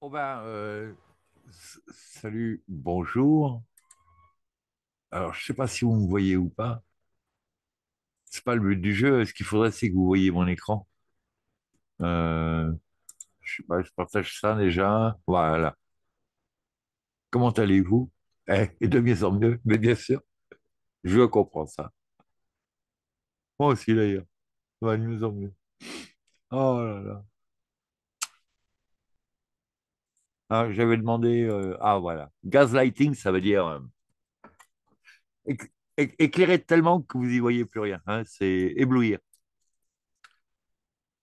Oh ben, salut, bonjour. Alors, je ne sais pas si vous me voyez ou pas. ce n'est pas le but du jeu. Ce qu'il faudrait, c'est que vous voyez mon écran. Euh, je sais pas, je partage ça déjà. Voilà. Comment allez-vous eh, Et de mieux en mieux, mais bien sûr, je comprends ça. Moi aussi, d'ailleurs. de mieux en mieux. Oh là là. Hein, j'avais demandé. Euh, ah, voilà. Gaslighting, ça veut dire euh, éclairer tellement que vous n'y voyez plus rien. Hein, c'est éblouir.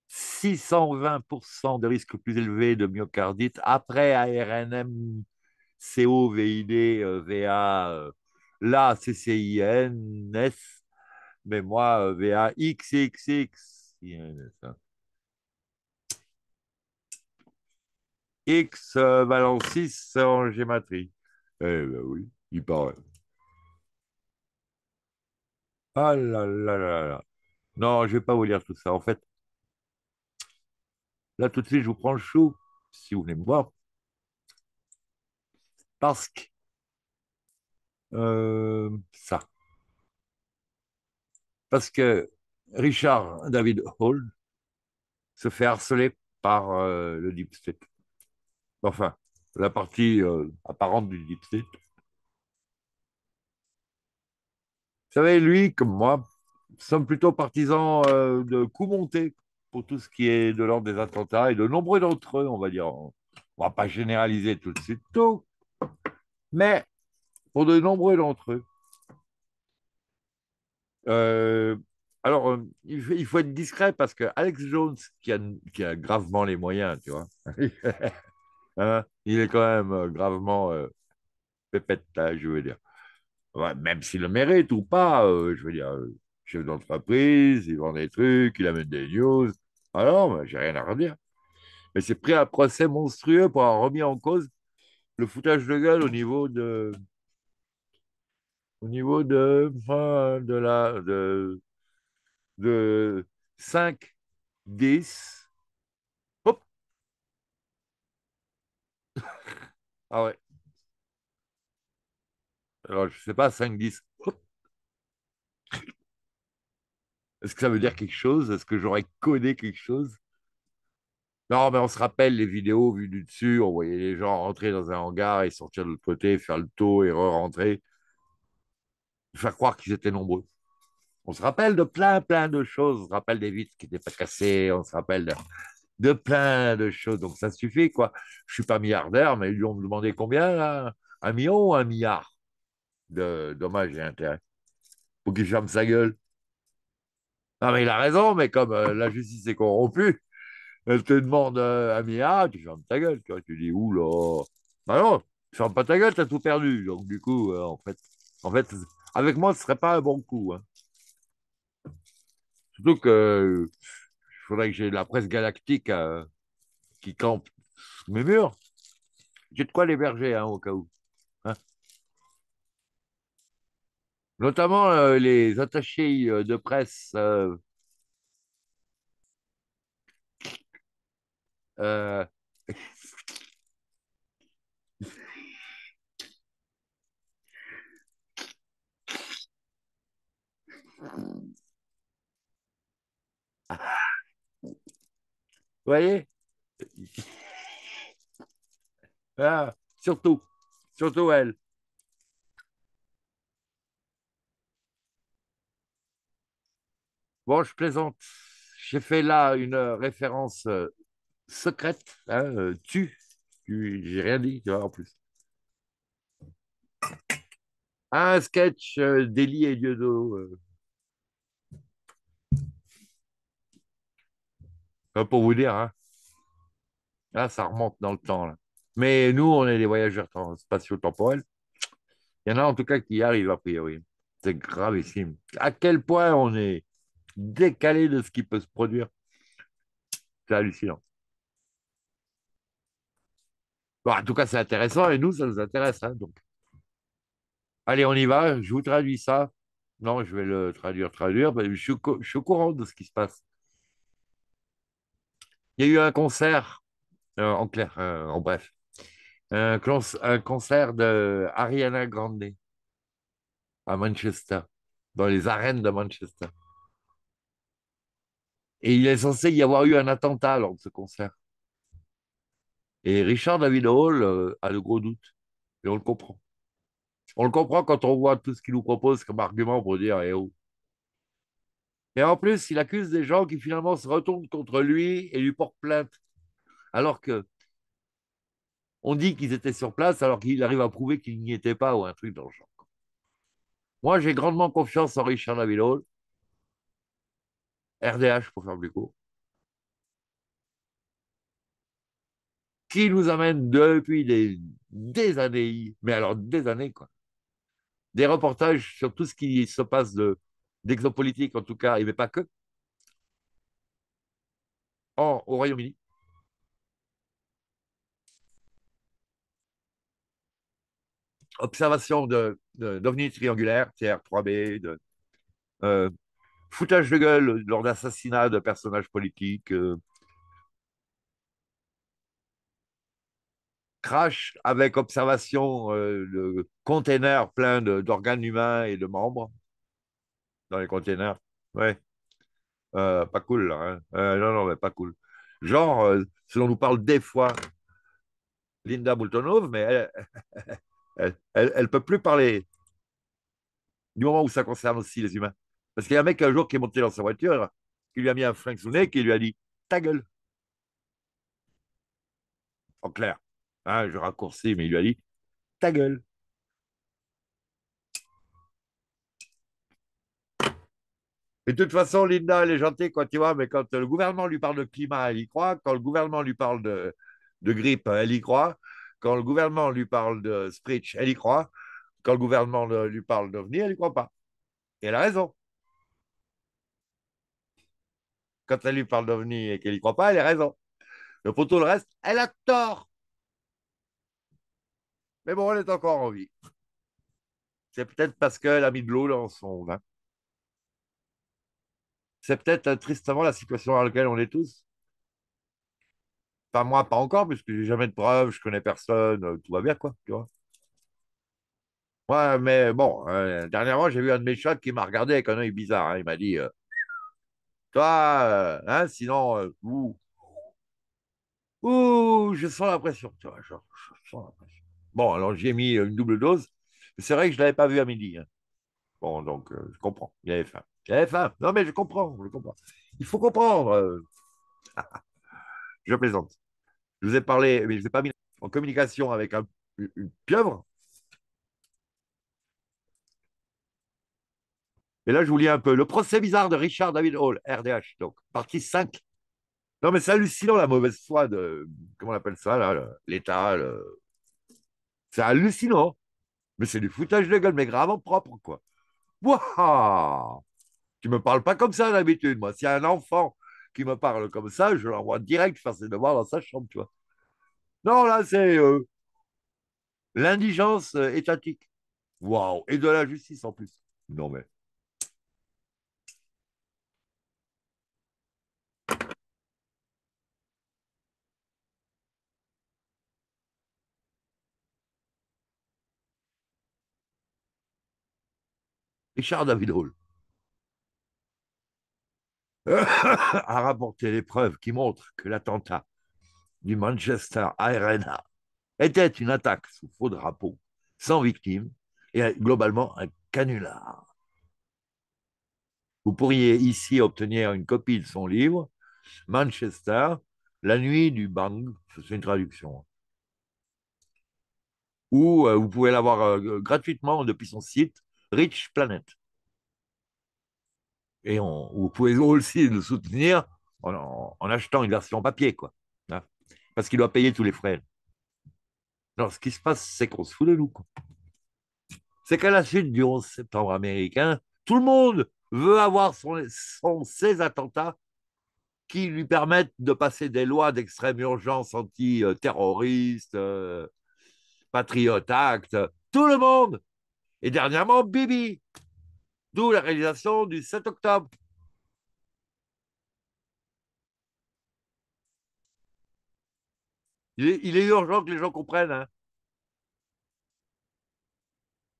620% de risque plus élevé de myocardite après ARNM, COVID euh, VA, là, CCIN, S, mais moi, VA, XXX. x valant 6 en gématrie. Eh ben oui, il paraît. Ah là là là là. Non, je ne vais pas vous lire tout ça. En fait, là tout de suite, je vous prends le chou, si vous voulez me voir. Parce que euh, ça. Parce que Richard David Hall se fait harceler par euh, le Deep State enfin, la partie euh, apparente du diptyque. Vous savez, lui, comme moi, sommes plutôt partisans euh, de coup montés pour tout ce qui est de l'ordre des attentats et de nombreux d'entre eux, on va dire. On ne va pas généraliser tout de suite tout, mais pour de nombreux d'entre eux. Euh, alors, il faut être discret parce que Alex Jones, qui a, qui a gravement les moyens, tu vois, Hein? il est quand même euh, gravement euh, pépette, je veux dire. même s'il le mérite ou pas, euh, je veux dire, chef d'entreprise, il vend des trucs, il amène des news. Alors, ah j'ai rien à redire. Mais c'est pris à procès monstrueux pour avoir remis en cause le foutage de gueule au niveau de. Au niveau de. de la. de. de 5, 10, Ah ouais. Alors, je ne sais pas, 5-10. Est-ce que ça veut dire quelque chose Est-ce que j'aurais codé quelque chose Non, mais on se rappelle les vidéos vues du dessus. On voyait les gens rentrer dans un hangar et sortir de l'autre côté, faire le tour et re-rentrer. Faire croire qu'ils étaient nombreux. On se rappelle de plein, plein de choses. On se rappelle des vitres qui n'étaient pas cassées. On se rappelle de de plein de choses. Donc ça suffit, quoi. Je suis pas milliardaire, mais ils ont demandé combien Un million ou un milliard de dommages et intérêts Pour qu'il ferme sa gueule. ah mais il a raison, mais comme euh, la justice est corrompue, elle te demande euh, un milliard, tu fermes ta gueule. Tu dis, oula. Bah non, tu fermes pas ta gueule, tu as tout perdu. Donc du coup, euh, en fait, en fait, avec moi, ce ne serait pas un bon coup. Hein. Surtout que il faudrait que j'ai la presse galactique euh, qui campe mes murs. J'ai de quoi l'héberger, hein, au cas où. Hein. Notamment euh, les attachés euh, de presse voyez ah, Surtout, surtout elle. Bon, je plaisante. J'ai fait là une référence euh, secrète. Hein, euh, tu, tu j'ai rien dit, tu vois, en plus. Un sketch euh, d'Elie et d'eau. pour vous dire, hein. là, ça remonte dans le temps. Mais nous, on est des voyageurs spatio-temporels. Il y en a en tout cas qui arrivent, a priori. C'est gravissime. À quel point on est décalé de ce qui peut se produire. C'est hallucinant. en tout cas, c'est intéressant et nous, ça nous intéresse. Hein, donc. Allez, on y va. Je vous traduis ça. Non, je vais le traduire, traduire. je suis au courant de ce qui se passe. Il y a eu un concert, euh, en clair, euh, en bref, euh, un, concert de Ariana Grande à Manchester, dans les arènes de Manchester. Et il est censé y avoir eu un attentat lors de ce concert. Et Richard David Hall a de gros doutes, et on le comprend. On le comprend quand on voit tout ce qu'il nous propose comme argument pour dire, eh oh, et en plus, il accuse des gens qui finalement se retournent contre lui et lui portent plainte. Alors que on dit qu'ils étaient sur place, alors qu'il arrive à prouver qu'il n'y était pas ou un truc dans le genre. Moi, j'ai grandement confiance en Richard Navillol, RDH pour faire plus court, qui nous amène depuis des, des années, mais alors des années, quoi, des reportages sur tout ce qui se passe de, D'exopolitique en tout cas, il n'y avait pas que, au Royaume-Uni. Observation d'OVNI de, TR3B, de, euh, foutage de gueule lors d'assassinats de personnages politiques, euh, crash avec observation euh, de containers pleins d'organes humains et de membres dans les containers. Ouais. Euh, pas cool, Hein. Euh, non, non, mais pas cool. Genre, ce euh, dont nous parle des fois, Linda Moultonov, mais elle elle, elle, peut plus parler du moment où ça concerne aussi les humains. Parce qu'il y a un mec un jour qui est monté dans sa voiture, qui lui a mis un flingue sous le nez, qui lui a dit Ta gueule. En clair. Hein, je raccourcis, mais il lui a dit Ta gueule. Et de toute façon, Linda, elle est gentille, quoi, tu vois, mais quand euh, le gouvernement lui parle de climat, elle y croit. Quand le gouvernement lui parle de, grippe, elle y croit. Quand le gouvernement lui parle de Spritch, elle y croit. Quand le gouvernement lui parle d'OVNI, elle n'y croit pas. Et elle a raison. Quand elle lui parle d'OVNI et qu'elle y croit pas, elle a raison. Le pour tout le reste, elle a tort. Mais bon, elle est encore en vie. C'est peut-être parce qu'elle a mis de l'eau dans son vin. C'est peut-être euh, tristement la situation dans laquelle on est tous. Pas moi, pas encore, puisque j'ai jamais de preuves, je connais personne, euh, tout va bien, quoi, tu vois. Ouais, mais bon, euh, dernièrement, j'ai eu un de mes chats qui m'a regardé avec un œil bizarre. Hein. il m'a dit Toi, hein, sinon, ouh, ouh, je sens la pression. Bon, alors j'ai mis une double dose. C'est vrai que je ne l'avais pas vu à midi. Hein. Bon, donc, je comprends, il avait faim. Eh, non, mais je comprends, je comprends. Il faut comprendre. Euh. je plaisante. Je vous ai parlé, mais je ne vous ai pas mis en communication avec un, une pieuvre. Et là, je vous lis un peu. Le procès bizarre de Richard David Hall, RDH, donc, partie 5. Non, mais c'est hallucinant la mauvaise foi de. Comment on appelle ça, là L'État. Le... C'est hallucinant. Mais c'est du foutage de gueule, mais grave en propre, quoi. Wouah me parle pas comme ça d'habitude, moi. S'il y a un enfant qui me parle comme ça, je l'envoie direct faire ses devoirs dans sa chambre, tu vois. Non, là, c'est euh, l'indigence euh, étatique. Waouh Et de la justice en plus. Non, mais. Richard David Hall a rapporté les preuves qui montrent que l'attentat du Manchester Arena était une attaque sous faux drapeau, sans victime et globalement un canular. Vous pourriez ici obtenir une copie de son livre, Manchester, La nuit du bang, c'est une traduction. Hein, Ou euh, vous pouvez l'avoir euh, gratuitement depuis son site Rich Planet et on, vous pouvez aussi le soutenir en, achetant une version papier, quoi. Hein. parce qu'il doit payer tous les frais. Alors, ce qui se passe, c'est qu'on se fout de nous. C'est qu'à la suite du 11 septembre américain, tout le monde veut avoir son, ses attentats qui lui permettent de passer des lois d'extrême urgence anti-terroriste, euh, Patriot Act, tout le monde. Et dernièrement, Bibi, D'où la réalisation du 7 octobre. Il est, urgent que les gens comprennent. Hein.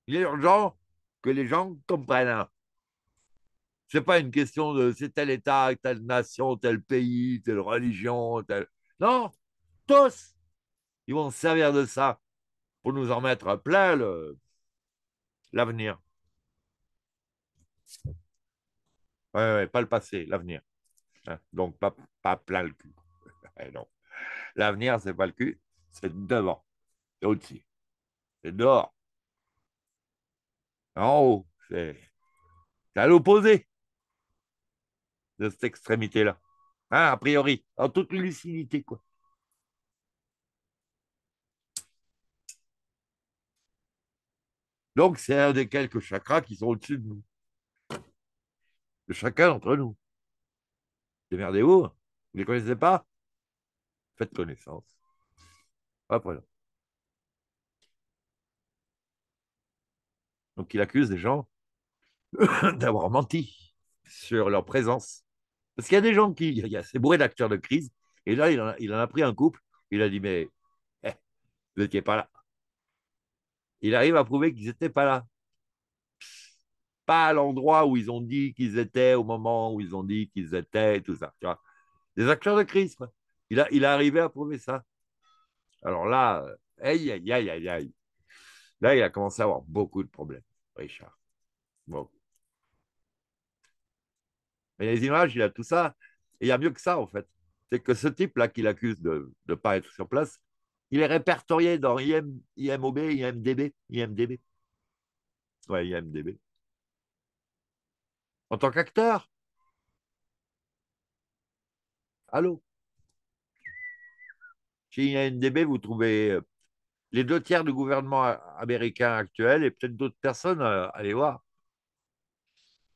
Il est urgent que les gens comprennent. Hein. Ce n'est pas une question de c'est tel État, telle nation, tel pays, telle religion. Non, tous, ils vont servir de ça pour nous en mettre plein l'avenir. Ouais, ouais, pas le passé, l'avenir. Hein, donc, pas, pas plein le cul. Eh non. L'avenir, c'est pas le cul, c'est devant, c'est au-dessus, c'est dehors, en haut, c'est à l'opposé de cette extrémité-là. Hein, a priori, en toute lucidité, quoi. Donc, c'est un des quelques chakras qui sont au-dessus de nous de chacun d'entre nous. Démerdez-vous, vous ne les connaissez pas Faites connaissance. voilà. Donc il accuse des gens d'avoir menti sur leur présence. Parce qu'il y a des gens qui, il y a ces bourrés d'acteurs de crise, et là, il en, a, pris un couple, il a dit, mais eh, vous n'étiez pas là. Il arrive à prouver qu'ils n'étaient pas là pas à l'endroit où ils ont dit qu'ils étaient, au moment où ils ont dit qu'ils étaient, tout ça. Tu vois Des acteurs de crise, Il a, il arrivé à prouver ça. Alors là, euh, aïe, aïe, aïe, aïe, Là, il a commencé à avoir beaucoup de problèmes, Richard. Bon. Mais les images, il a tout ça. il y a mieux que ça, en fait. C'est que ce type-là qu'il accuse de ne pas être sur place, il est répertorié dans IM, IMOB, IMDB, IMDB. Ouais, IMDB en tant qu'acteur. Allô Chez INDB, vous trouvez euh, les deux tiers du gouvernement américain actuel et peut-être d'autres personnes, euh, allez voir.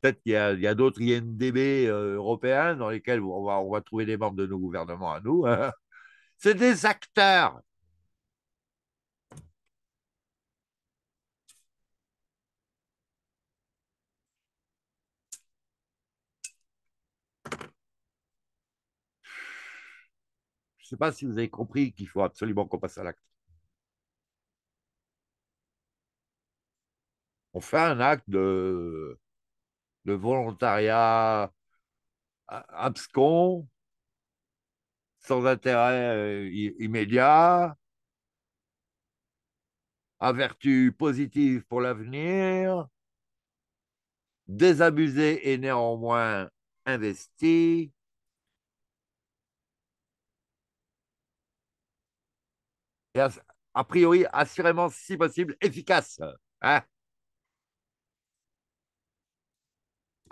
Peut-être qu'il y a, il y a d'autres INDB euh, européens dans lesquels on va, trouver des membres de nos gouvernements à nous. Hein. C'est des acteurs. Je ne sais pas si vous avez compris qu'il faut absolument qu'on passe à l'acte. On fait un acte de, de volontariat euh, abscon, sans intérêt euh, immédiat, à vertu positive pour l'avenir, désabusé et néanmoins investi, et a, priori, assurément, si possible, efficace. Hein.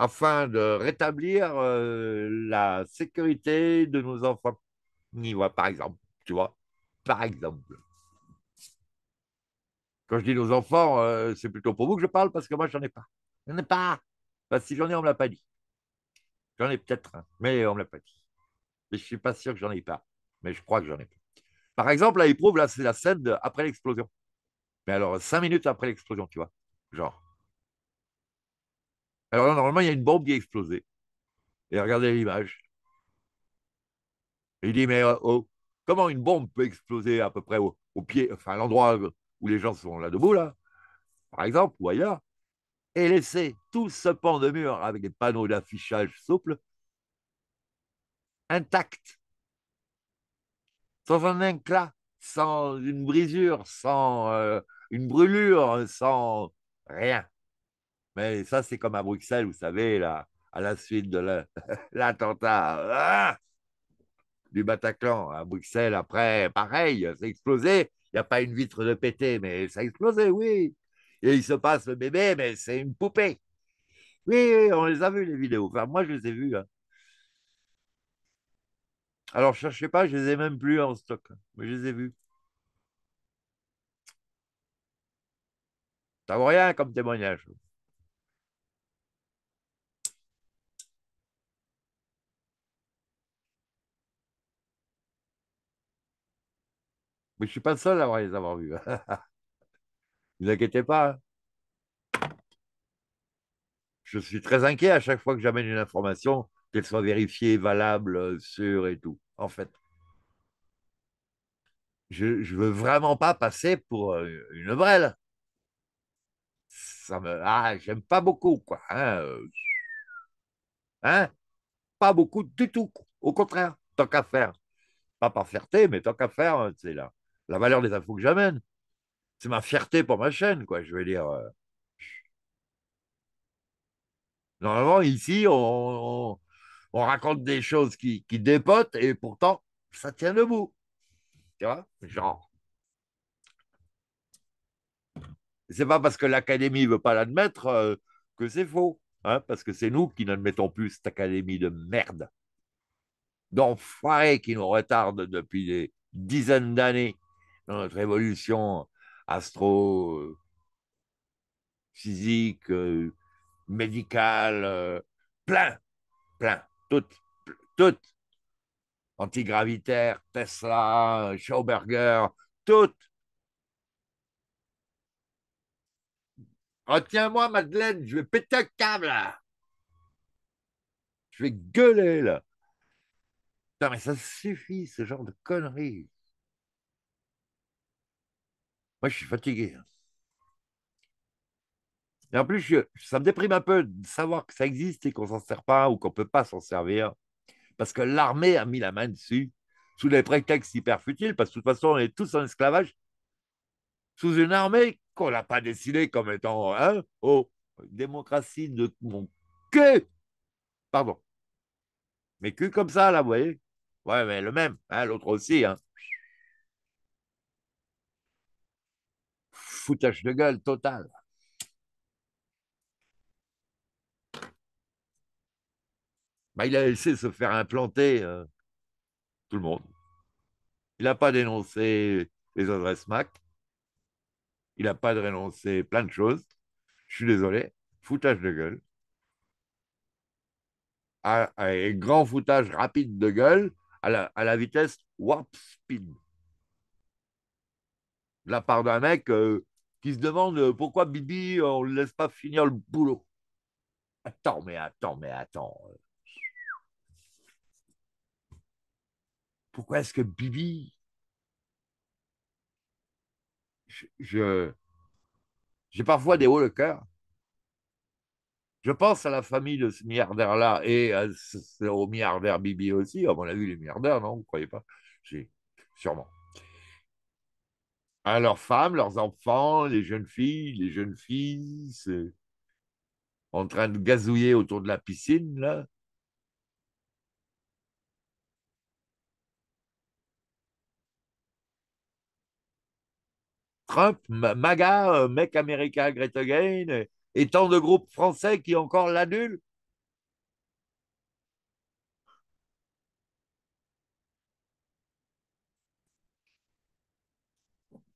afin de rétablir euh, la sécurité de nos enfants. par exemple, tu vois, par exemple. Quand je dis nos enfants, euh, c'est plutôt pour vous que je parle parce que moi, j'en ai pas. n'en ai pas. si j'en ai, on me l'a pas dit. J'en ai peut-être mais on me l'a pas dit. Mais je suis pas sûr que j'en ai pas. Mais je crois que j'en ai pas. Par exemple, là, il prouve, là, c'est la scène après l'explosion. Mais alors, cinq minutes après l'explosion, tu vois. Genre. Alors là, normalement, il y a une bombe qui a explosé. Et regardez l'image. Il dit, mais oh, oh, comment une bombe peut exploser à peu près au, pied, enfin, à l'endroit où les gens sont là debout, là, par exemple, ou ailleurs, et laisser tout ce pan de mur avec des panneaux d'affichage souples intact sans un éclat, sans une brisure, sans euh, une brûlure, sans rien. Mais ça, c'est comme à Bruxelles, vous savez, là, à la suite de l'attentat hein, du Bataclan à Bruxelles. Après, pareil, ça explosé. Il n'y a pas une vitre de pété, mais ça a explosé, oui. Et il se passe le bébé, mais c'est une poupée. Oui, on les a vus, les vidéos. Enfin, moi, je les ai vus. Hein. Alors, cherchez pas, je les ai même plus en stock, mais je les ai vus. Ça vaut rien comme témoignage. Mais je ne suis pas le seul à les avoir vus. Ne vous inquiétez pas. Hein. Je suis très inquiet à chaque fois que j'amène une information qu'elle soit vérifiée, valable, euh, sûre et tout, en fait. Je ne veux vraiment pas passer pour euh, une brêle. Ça me. Ah, j'aime pas beaucoup, quoi. Hein, euh. hein? Pas beaucoup du tout. Au contraire, tant qu'à faire. Pas par fierté, mais tant qu'à faire, c'est la, la valeur des infos que j'amène. C'est ma fierté pour ma chaîne, quoi. Je veux dire. Normalement, ici, on, on raconte des choses qui, dépotent et pourtant, ça tient debout. Tu vois Genre. C'est pas parce que l'académie veut pas l'admettre euh, que c'est faux, hein, parce que c'est nous qui n'admettons plus cette académie de merde, d'enfoirés qui nous retarde depuis des dizaines d'années dans notre évolution astro, physique, euh, médicale, euh, plein, plein toutes, toutes, antigravitaire, Tesla, Schauberger, toutes. Retiens-moi, Madeleine, je vais péter un câble. Je vais gueuler, là. Putain, mais ça suffit, ce genre de conneries. Moi, je suis fatigué. Hein. Et en plus, je, ça me déprime un peu de savoir que ça existe et qu'on s'en sert pas ou qu'on ne peut pas s'en servir. Parce que l'armée a mis la main dessus, sous des prétextes hyper futiles, parce que de toute façon, on est tous en esclavage, sous une armée qu'on n'a pas décidée comme étant, hein, oh, une démocratie de mon cul Pardon. Mais que comme ça, là, vous voyez Ouais, mais le même, hein, l'autre aussi. Hein. Foutage de gueule total. Bah, il a laissé se faire implanter euh, tout le monde. Il n'a pas dénoncé les adresses MAC. Il n'a pas dénoncé plein de choses. Je suis désolé. Foutage de gueule. et grand foutage rapide de gueule à la, vitesse warp speed. De la part d'un mec euh, qui se demande euh, pourquoi Bibi, on ne laisse pas finir le boulot. Attends, mais attends, mais attends. pourquoi est-ce que Bibi, je, j'ai parfois des hauts le cœur. Je pense à la famille de ce milliardaire-là et au milliardaire Bibi aussi. On a vu les milliardaires, non Vous ne croyez pas sûrement. À leurs femmes, leurs enfants, les jeunes filles, les jeunes filles, euh, en train de gazouiller autour de la piscine, là. Trump, MAGA, euh, Mec America Great Again, et tant de groupes français qui encore l'annulent.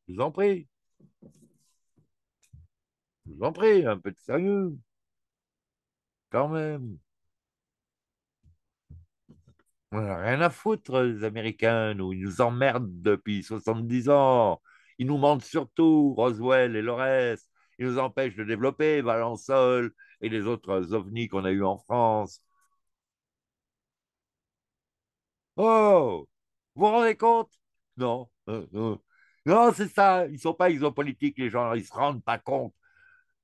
Je vous en prie. Je vous en prie, un peu de sérieux. Quand même. On n'a rien à foutre, les Américains, nous. Ils nous emmerdent depuis 70 ans. Ils nous mentent surtout, Roswell et le reste. Ils nous empêchent de développer Valençol et les autres ovnis qu'on a eus en France. Oh Vous vous rendez compte Non. Euh, euh. Non, c'est ça. Ils ne sont pas isopolitiques, les gens. Ils ne se rendent pas compte.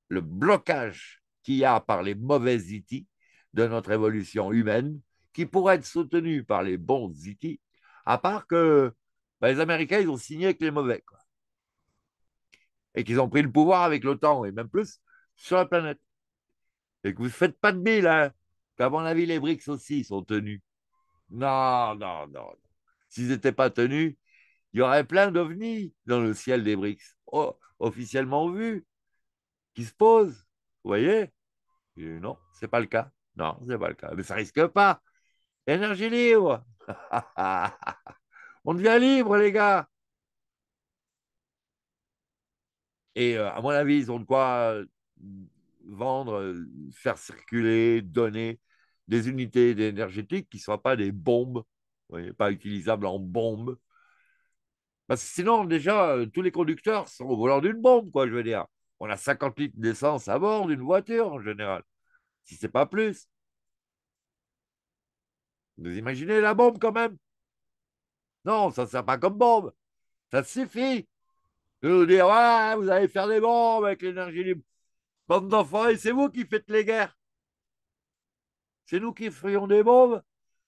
Le blocage qu'il y a par les mauvais itis e de notre évolution humaine, qui pourrait être soutenu par les bons itis, e à part que bah, les Américains, ils ont signé avec les mauvais et qu'ils ont pris le pouvoir avec l'OTAN et même plus sur la planète. Et que vous ne faites pas de billes, hein. qu'à mon avis, les BRICS aussi sont tenus. Non, non, non. S'ils n'étaient pas tenus, il y aurait plein d'ovnis dans le ciel des BRICS, oh, officiellement vu, qui se posent. Vous voyez Non, Non, c'est pas le cas. Non, c'est pas le cas. Mais ça risque pas. Énergie libre. On devient libre, les gars. Et euh, à mon avis, ils ont de quoi euh, vendre, euh, faire circuler, donner des unités énergétiques qui ne soient pas des bombes, pas utilisables en bombes. Parce que sinon, déjà, tous les conducteurs sont au volant d'une bombe, quoi, je veux dire. On a 50 litres d'essence à bord d'une voiture, en général, si ce n'est pas plus. Vous imaginez la bombe, quand même Non, ça ne sert pas comme bombe. Ça suffit de nous dire Ouais, vous allez faire des bombes avec l'énergie libre. Bande et c'est vous qui faites les guerres. C'est nous qui ferions des bombes.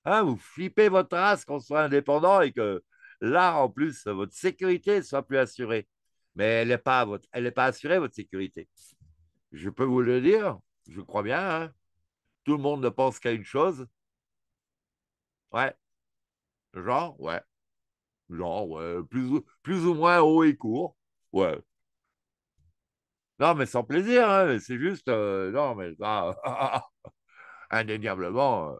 Hein, vous flippez votre race qu'on soit indépendant et que là, en plus, votre sécurité soit plus assurée. Mais elle n'est pas, pas assurée, votre sécurité. Je peux vous le dire, je crois bien. Hein. Tout le monde ne pense qu'à une chose. Ouais. Genre, ouais. Genre, ouais. plus ou moins haut et court. Ouais. Non, mais sans plaisir, hein, c'est juste. Euh, non, mais indéniablement. Euh.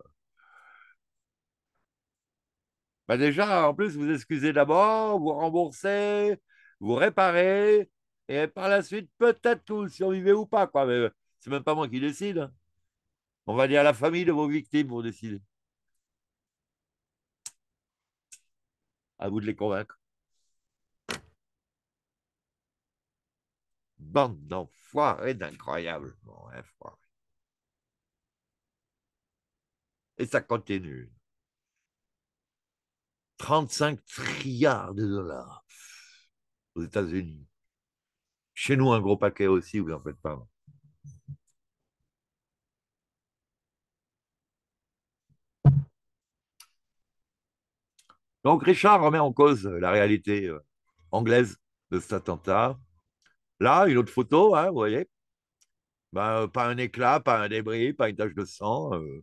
Bah, déjà, en plus, vous excusez d'abord, vous remboursez, vous réparez, et par la suite, peut-être que vous survivez ou pas, quoi. Mais euh, c'est même pas moi qui décide. Hein. On va dire la famille de vos victimes pour décider. À vous de les convaincre. bande d'enfoirés d'incroyables. Bon, Et ça continue. 35 trilliards de dollars aux États-Unis. Chez nous, un gros paquet aussi, vous n'en faites pas. Donc Richard remet en cause la réalité euh, anglaise de cet attentat. Là, une autre photo, hein, vous voyez. Ben, euh, pas un éclat, pas un débris, pas une tache de sang. Euh,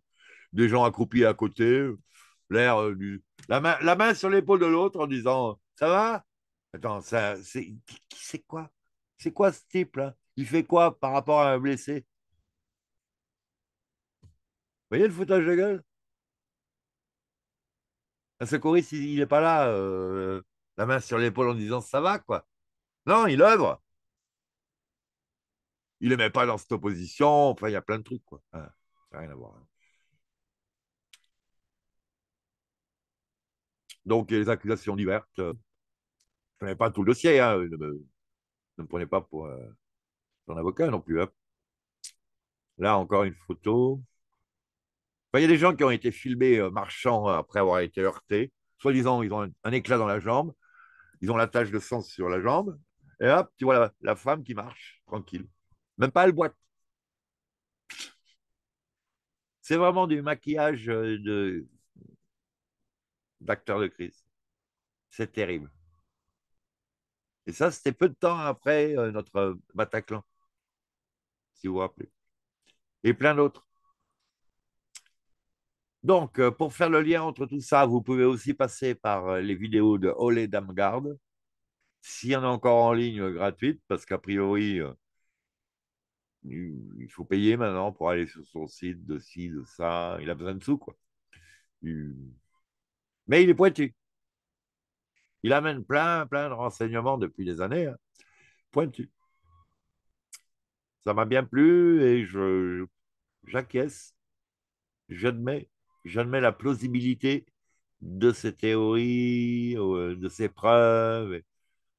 des gens accroupis à côté, l'air euh, du... la, main, la main sur l'épaule de l'autre en disant Ça va Attends, ça, c'est, c'est quoi C'est quoi ce type là Il fait quoi par rapport à un blessé Vous voyez le foutage de gueule Un secouriste, il n'est pas là, la main sur l'épaule en disant Ça va quoi Non, il œuvre il les met pas dans cette opposition. Enfin, il y a plein de trucs, quoi. ça n'a rien à voir. Hein. Donc, les accusations diverses. Je euh, je n'avais pas tout le dossier. Hein, euh, ne, me, prenez pas pour euh, un avocat non plus. Hein. Là, encore une photo. Il y a des gens qui ont été filmés marchant après avoir été heurtés. Soi-disant, ils ont un, éclat dans la jambe. Ils ont la tache de sang sur la jambe. Et hop, tu vois la femme qui marche tranquille. Même pas le boîte. C'est vraiment du maquillage euh, de d'acteurs de crise. C'est terrible. Et ça, c'était peu de temps après euh, notre Bataclan, si vous vous rappelez. Et plein d'autres. Donc, euh, pour faire le lien entre tout ça, vous pouvez aussi passer par les vidéos de Ole Damgard, s'il y en a encore en ligne gratuite, parce qu'a priori, il faut payer maintenant pour aller sur son site, de ci, de ça. Il a besoin de sous, quoi. Mais il est pointu. Il amène plein, plein de renseignements depuis des années. Hein. Pointu. Ça m'a bien plu et je, j'acquiesce. J'admets, la plausibilité de ces théories, euh, de ses preuves.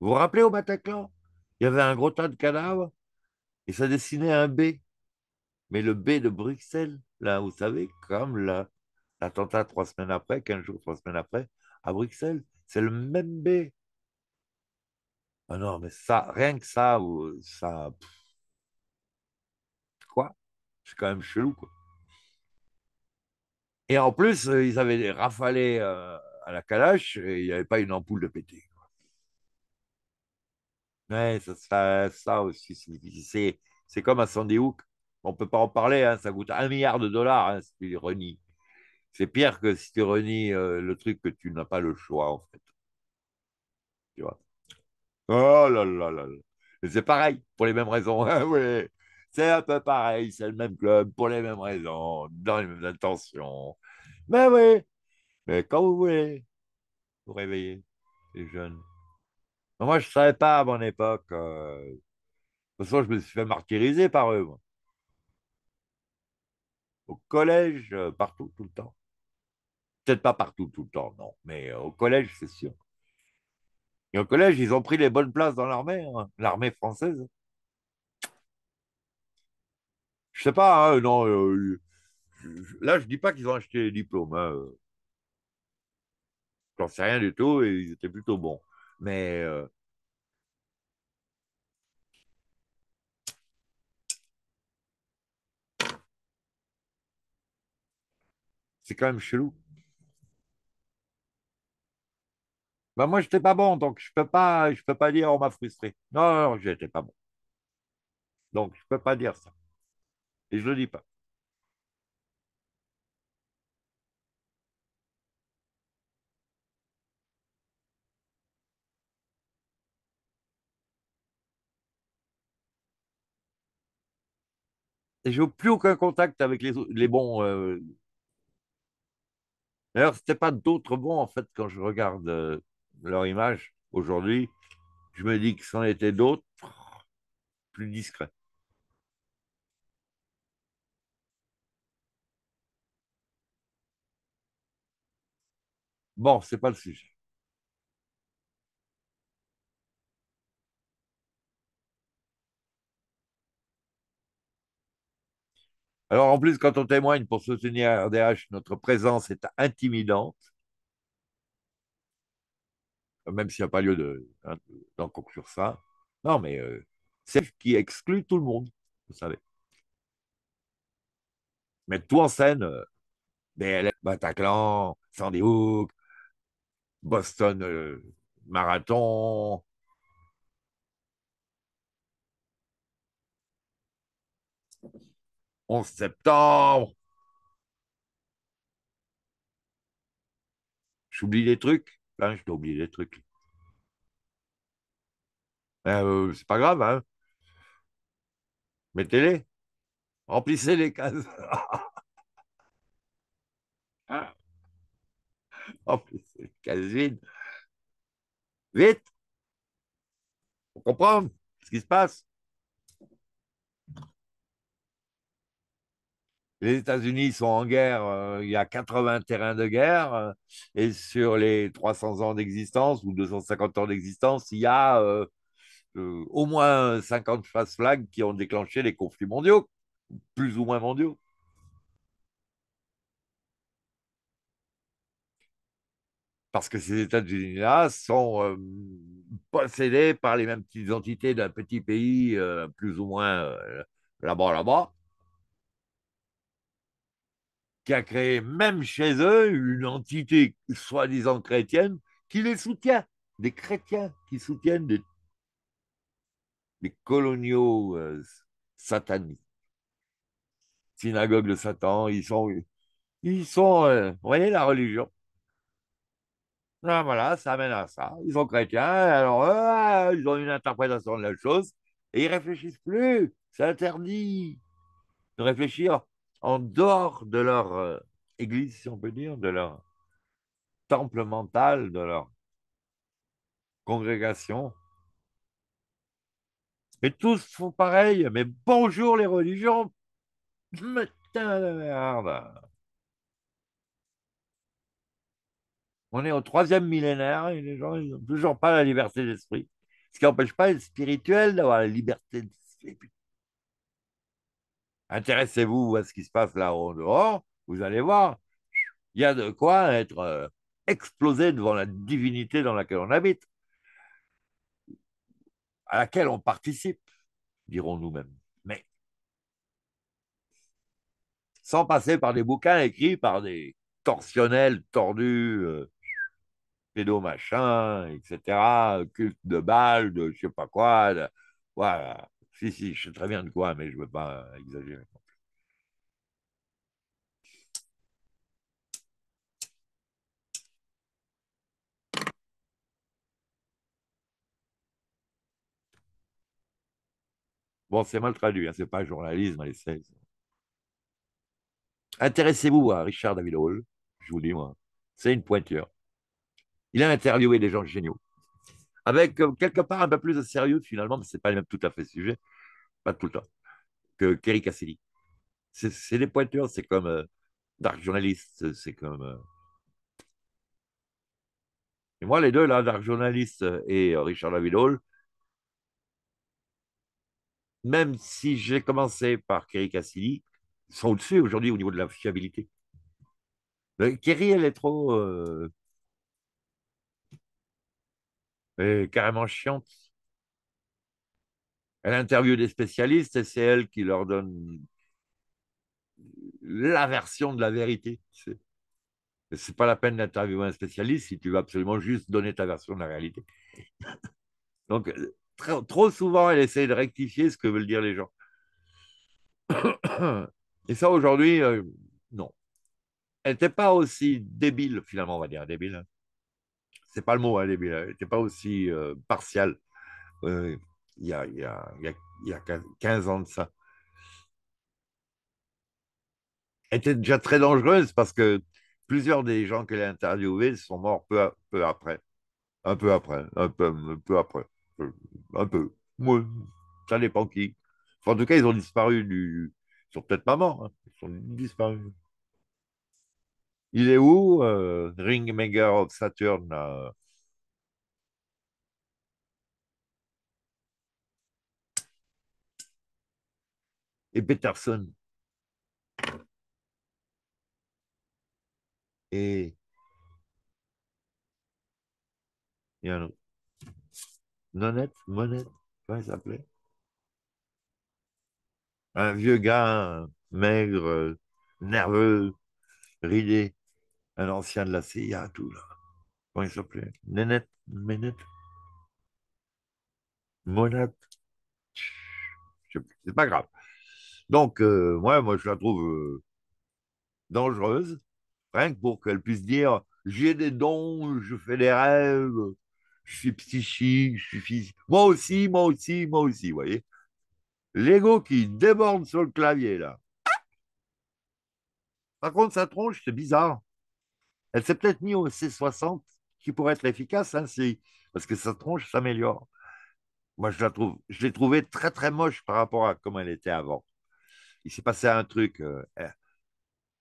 Vous vous rappelez au Bataclan, il y avait un gros tas de cadavres et ça dessinait un B. Mais le B de Bruxelles, là, vous savez, comme l'attentat trois semaines après, quinze jours, trois semaines après, à Bruxelles, c'est le même B. Ah non, mais ça, rien que ça, ça. Quoi C'est quand même chelou, quoi. Et en plus, euh, ils avaient rafalé euh, à la calache et il n'y avait pas une ampoule de pété. Ouais, ça, ça, ça aussi, c'est C'est comme à Sandy Hook, on ne peut pas en parler, hein, ça coûte un milliard de dollars hein, si tu renies. C'est pire que si tu renies euh, le truc que tu n'as pas le choix, en fait. Tu vois. Oh là là là C'est pareil, pour les mêmes raisons. oui. C'est un peu pareil, c'est le même club, pour les mêmes raisons, dans les mêmes intentions. Mais oui, mais quand vous voulez, vous réveillez les jeunes moi, je ne savais pas à mon époque. De toute façon, je me suis fait martyriser par eux. Au collège, euh, partout, tout le temps. Peut-être pas partout, tout le temps, non. Mais euh, au collège, c'est sûr. Et au collège, ils ont pris les bonnes places dans l'armée, hein, l'armée française. Je sais pas, hein, non. Euh, là, je ne dis pas qu'ils ont acheté les diplômes. Je hein, J'en sais rien du tout et ils étaient plutôt bons. Mais euh, c'est quand même chelou. Bah, moi, je n'étais pas bon, donc je ne peux, pas, je peux pas dire on m'a frustré. Non, non, non je n'étais pas bon. Donc, je ne peux pas dire ça. Et je ne le dis pas. et je n'ai plus aucun contact avec les, les bons. Euh. D'ailleurs, ce n'était pas d'autres bons, en fait, quand je regarde euh, leur image aujourd'hui. Je me dis que c'en était d'autres plus discrets. Bon, c'est pas le sujet. Alors en plus, quand on témoigne pour soutenir RDH, notre présence est intimidante, même s'il n'y a pas lieu hein, d'en de, conclure ça. Non, mais euh, c'est c'est qui exclut tout le monde, vous savez. Mettre tout en scène, BLF, euh, BLM, Bataclan, Sandy Hook, Boston euh, Marathon, 11 septembre. J'oublie des trucs. là hein, je dois oublier des trucs. Ben, euh, c'est pas grave, hein. Mettez-les. Remplissez les cases. Ah. Remplissez les cases vides. Vite. Faut comprendre ce qui se passe. les États-Unis sont en guerre, euh, il y a 80 terrains de guerre, euh, et sur les 300 ans d'existence ou 250 ans d'existence, il y a euh, au moins 50 face flags qui ont déclenché les conflits mondiaux, plus ou moins mondiaux. Parce que ces États-Unis-là sont possédés par les mêmes petites entités d'un petit pays, plus ou moins là-bas, là-bas qui a créé même chez eux une entité soi-disant chrétienne qui les soutient, des chrétiens qui soutiennent des, coloniaux euh, sataniques. Synagogue de Satan, ils sont, ils sont, euh, vous voyez, la religion. Ah, voilà, ça amène à ça. Ils sont chrétiens, alors euh, ils ont une interprétation de la chose et ils réfléchissent plus. C'est interdit de réfléchir en dehors de leur euh, église, si on peut dire, de leur temple mental, de leur congrégation. Et tous font pareil, mais bonjour les religions, putain de merde. On est au troisième millénaire et les gens n'ont toujours pas la liberté d'esprit. Ce qui n'empêche pas les spirituels d'avoir la liberté d'esprit. Intéressez-vous à ce qui se passe là-haut dehors, vous allez voir, il y a de quoi être euh, explosé devant la divinité dans laquelle on habite, à laquelle on participe, dirons nous-mêmes. Mais sans passer par des bouquins écrits par des torsionnels tordus, euh, pédomachins, etc., culte de balle, de je sais pas quoi, voilà. Si, si, je sais très bien de quoi, mais je ne veux pas euh, exagérer. Bon, c'est mal traduit, hein, ce n'est pas journalisme, les 16. Intéressez-vous à Richard David Hall, je vous dis, moi. C'est une pointure. Il a interviewé des gens géniaux avec euh, quelque part un peu plus de sérieux finalement, mais ce n'est pas même tout à fait sujet, pas tout le temps, que Kerry Cassidy. C'est des pointeurs, c'est comme euh, Dark Journalist, c'est comme. Euh. Et moi, les deux, là, Dark Journalist et Richard David même si j'ai commencé par Kerry Cassidy, sont au-dessus aujourd'hui au niveau de la fiabilité. Kerry, elle est trop carrément chiante. Elle interviewe des spécialistes et c'est elle qui leur donne la version de la vérité. C'est, pas la peine d'interviewer un spécialiste si tu veux absolument juste donner ta version de la réalité. Donc, trop, souvent, elle essaie de rectifier ce que veulent dire les gens. Et ça, aujourd'hui, euh, non. Elle n'était pas aussi débile, finalement, on va dire débile, hein c'est pas le mot, elle n'était euh, pas aussi euh, il y, a, il, a, 15 ans de ça. Elle était déjà très dangereuse parce que plusieurs des gens qu'elle a interviewés sont morts peu, peu après. Un peu après, un peu, un peu après. Euh, un peu. ça dépend qui. en tout cas, ils ont disparu du. Ils sont peut-être pas morts, hein. ils sont disparus. Il est où, euh, Ringmaker of Saturn Et Peterson. Et. Monet Nonette Monette Comment il s'appelait Un vieux gars hein, maigre, euh, nerveux, ridé. Un ancien de la CIA, tout là. Comment il s'appelait Nénette Ménette Monate C'est pas grave. Donc, euh, moi, je la trouve euh, dangereuse, rien que pour qu'elle puisse dire j'ai des dons, je fais des rêves, je suis psychique, je suis physique. Moi aussi, moi aussi, moi aussi, vous voyez. L'ego qui déborde sur le clavier, là. Par contre, sa tronche, c'est bizarre. Elle s'est peut-être mise au C60, qui pourrait être efficace, ainsi hein, parce que sa tronche s'améliore. Moi, je la trouve, je l'ai trouvée très très moche par rapport à comment elle était avant. Il s'est passé un truc. Euh,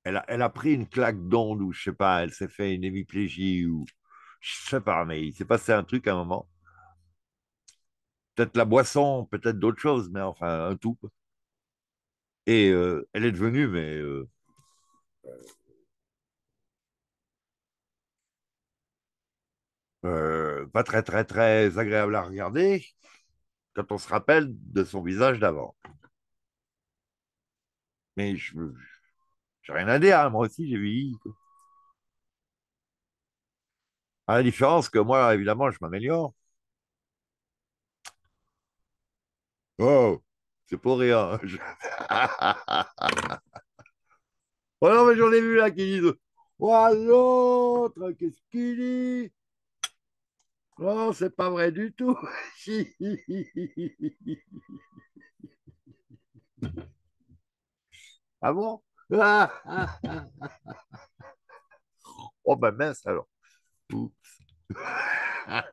elle, a, elle, a, pris une claque d'onde ou je sais pas, elle s'est fait une hémiplégie ou je sais pas, mais il s'est passé un truc à un moment. Peut-être la boisson, peut-être d'autres choses, mais enfin un tout. Et euh, elle est devenue, mais euh, Euh, pas très très très agréable à regarder quand on se rappelle de son visage d'avant. Mais je j'ai rien à dire, hein, moi aussi j'ai vu. À la différence que moi, évidemment, je m'améliore. Oh, c'est pour rien. Hein, oh non, mais j'en ai vu là qui disent Oh, l'autre, qu'est-ce qu'il dit Oh, c'est pas vrai du tout. ah bon Oh ben mince alors. ah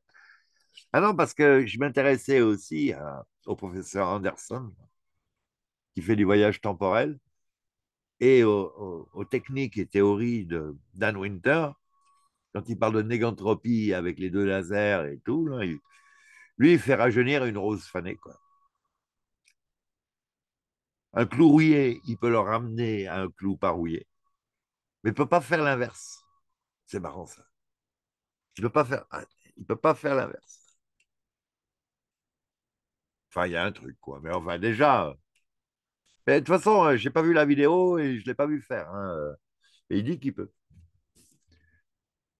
non, parce que je m'intéressais aussi euh, au professeur Anderson, qui fait du voyage temporel, et aux, aux techniques et théories de Dan Winter, quand il parle de négantropie avec les deux lasers et tout, lui, il fait rajeunir une rose fanée. Quoi. Un clou rouillé, il peut le ramener à un clou parouillé. Mais il ne peut pas faire l'inverse. C'est marrant ça. Il ne peut pas faire, ah, il peut pas faire l'inverse. Enfin, il y a un truc, quoi. Mais enfin, déjà. Mais de toute façon, euh, je n'ai pas vu la vidéo et je ne l'ai pas vu faire. Mais hein, euh. il dit qu'il peut.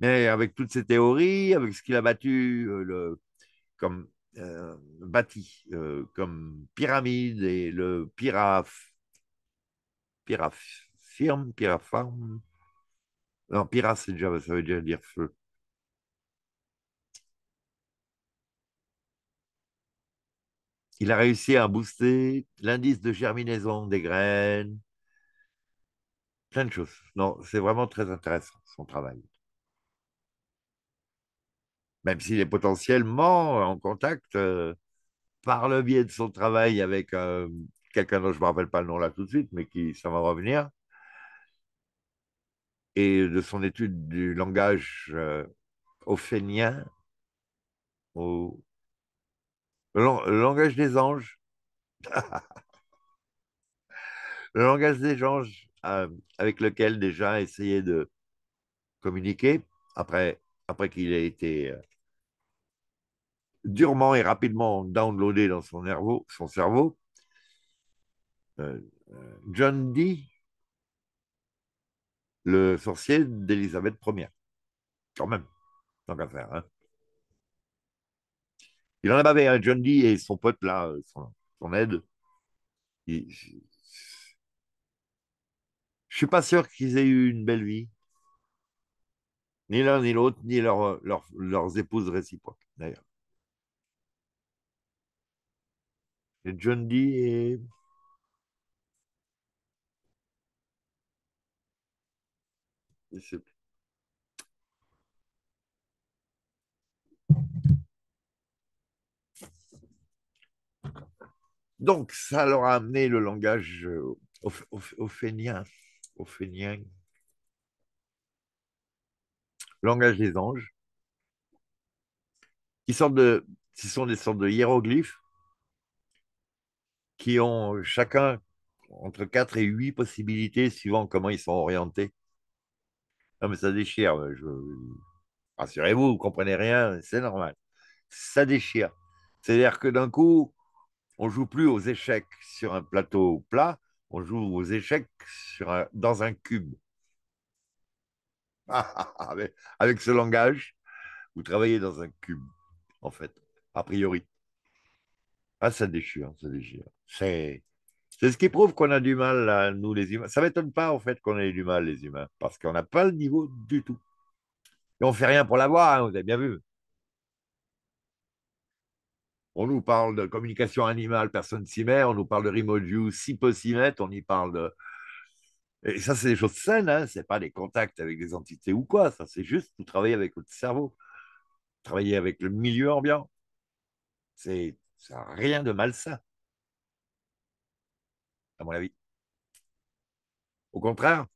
Mais avec toutes ses théories, avec ce qu'il a battu, euh, le, comme euh, bâti euh, comme pyramide et le piraf, pirafirme, Non, pira, déjà, ça veut dire feu. Il a réussi à booster l'indice de germinaison des graines, plein de choses. Non, c'est vraiment très intéressant son travail même s'il est potentiellement euh, en contact euh, par le biais de son travail avec euh, quelqu'un dont je ne me rappelle pas le nom là tout de suite, mais qui ça va revenir, et de son étude du langage ophénien, le, langage des anges. le langage des anges avec lequel déjà essayer de communiquer après, après qu'il ait été durement et rapidement downloadé dans son cerveau, son cerveau euh, euh, John Dee, le sorcier d'Élisabeth Ier. Quand même, tant qu'à faire. Hein. Il en a bavé, hein, John Dee et son pote là, euh, son, aide. Je je suis pas sûr qu'ils aient eu une belle vie. Ni l'un ni l'autre, ni leurs épouses réciproques, d'ailleurs. John D et. Donc, ça leur a amené le langage au euh, ophénien, langage des anges, qui sortent de, ce sont des sortes de hiéroglyphes qui ont chacun entre 4 et 8 possibilités suivant comment ils sont orientés. Non, mais ça déchire. Rassurez-vous, vous ne comprenez rien, c'est normal. Ça déchire. C'est-à-dire que d'un coup, on ne joue plus aux échecs sur un plateau plat, on joue aux échecs dans un cube. Ah, ah, ah, avec ce langage, vous travaillez dans un cube, en fait, a priori. Ah, ça déchire, ça déchire. C'est ce qui prouve qu'on a du mal, là, nous les humains. Ça ne m'étonne pas, en fait, qu'on ait du mal, les humains, parce qu'on n'a pas le niveau du tout. Et on ne fait rien pour l'avoir, hein, vous avez bien vu. On nous parle de communication animale, personne s'y met. On nous parle de remote view, si possible s'y On y parle de. Et ça, c'est des choses saines, hein ce n'est pas des contacts avec des entités ou quoi. Ça, c'est juste pour travailler avec votre cerveau, travailler avec le milieu ambiant. C'est rien de malsain à mon avis. Au contraire,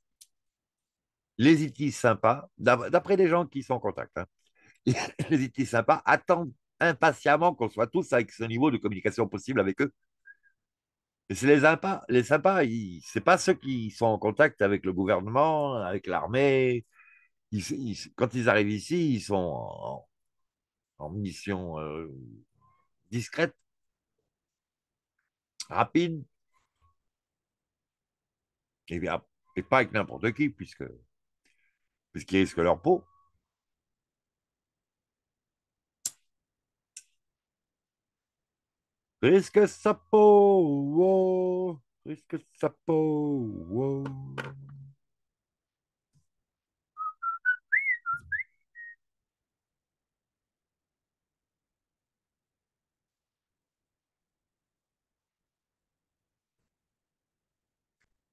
les IT sympas, d'après les gens qui sont en contact, hein, les IT sympas attendent impatiemment qu'on soit tous avec ce niveau de communication possible avec eux. Et c'est les sympas, les sympas, c'est pas ceux qui sont en contact avec le gouvernement, avec l'armée. quand ils arrivent ici, ils sont en, mission euh, discrète, rapide, et, eh bien, pas avec n'importe qui, puisque puisqu'ils risquent leur peau. Risque sa peau, wow. risque sa peau.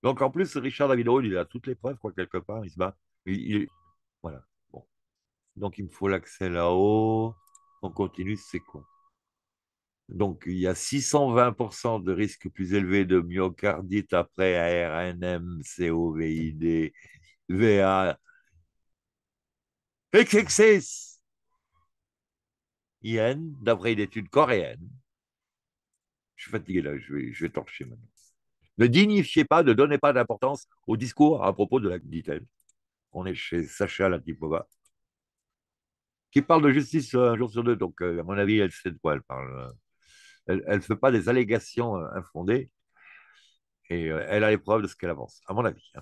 Donc en plus, Richard David il a toutes les preuves, quoi, quelque part, il se bat. Voilà. Donc il me faut l'accès là-haut. On continue, c'est quoi Donc il y a 620% de risque plus élevé de myocardite après ARNM, COVID, VA. XXX IN, d'après une étude coréenne. Je suis fatigué là, je vais, je vais torcher maintenant. Ne dignifiez pas, ne donnez pas d'importance au discours à propos de la dit-elle. On est chez Sacha Latipova, qui parle de justice euh, un jour sur deux, donc euh, à mon avis, elle sait de quoi elle parle. Elle ne fait pas des allégations euh, infondées et elle a les preuves de ce qu'elle avance, à mon avis. Hein.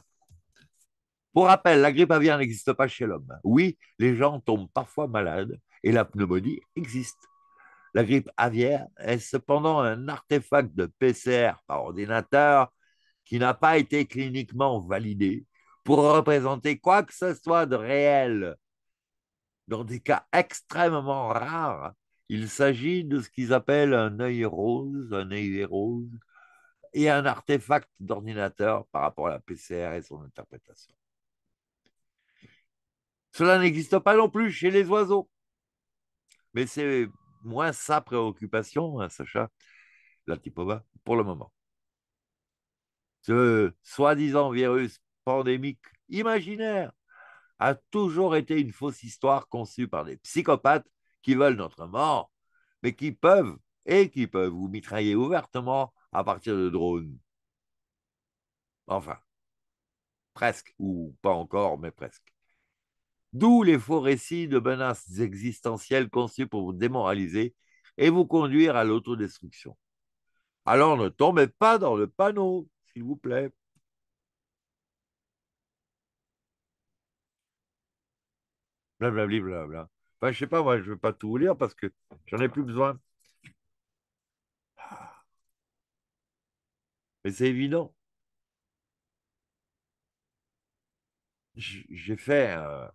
Pour rappel, la grippe aviaire n'existe pas chez l'homme. Oui, les gens tombent parfois malades et la pneumonie existe. La grippe aviaire est cependant un artefact de PCR par ordinateur qui n'a pas été cliniquement validé pour représenter quoi que ce soit de réel. Dans des cas extrêmement rares, il s'agit de ce qu'ils appellent un œil rose, un œil rose, et un artefact d'ordinateur par rapport à la PCR et son interprétation. Cela n'existe pas non plus chez les oiseaux, mais c'est moins sa préoccupation, hein, Sacha, Sacha Latipova, pour le moment. Ce soi-disant virus pandémique imaginaire a toujours été une fausse histoire conçue par des psychopathes qui veulent notre mort, mais qui peuvent et qui peuvent vous mitrailler ouvertement à partir de drones. Enfin, presque, ou pas encore, mais presque. D'où les faux récits de menaces existentielles conçus pour vous démoraliser et vous conduire à l'autodestruction. Alors ne tombez pas dans le panneau, s'il vous plaît. Blablabla. Enfin, je sais pas, moi, je ne vais pas tout vous lire parce que j'en ai plus besoin. Ah. Mais c'est évident. J'ai fait. Euh,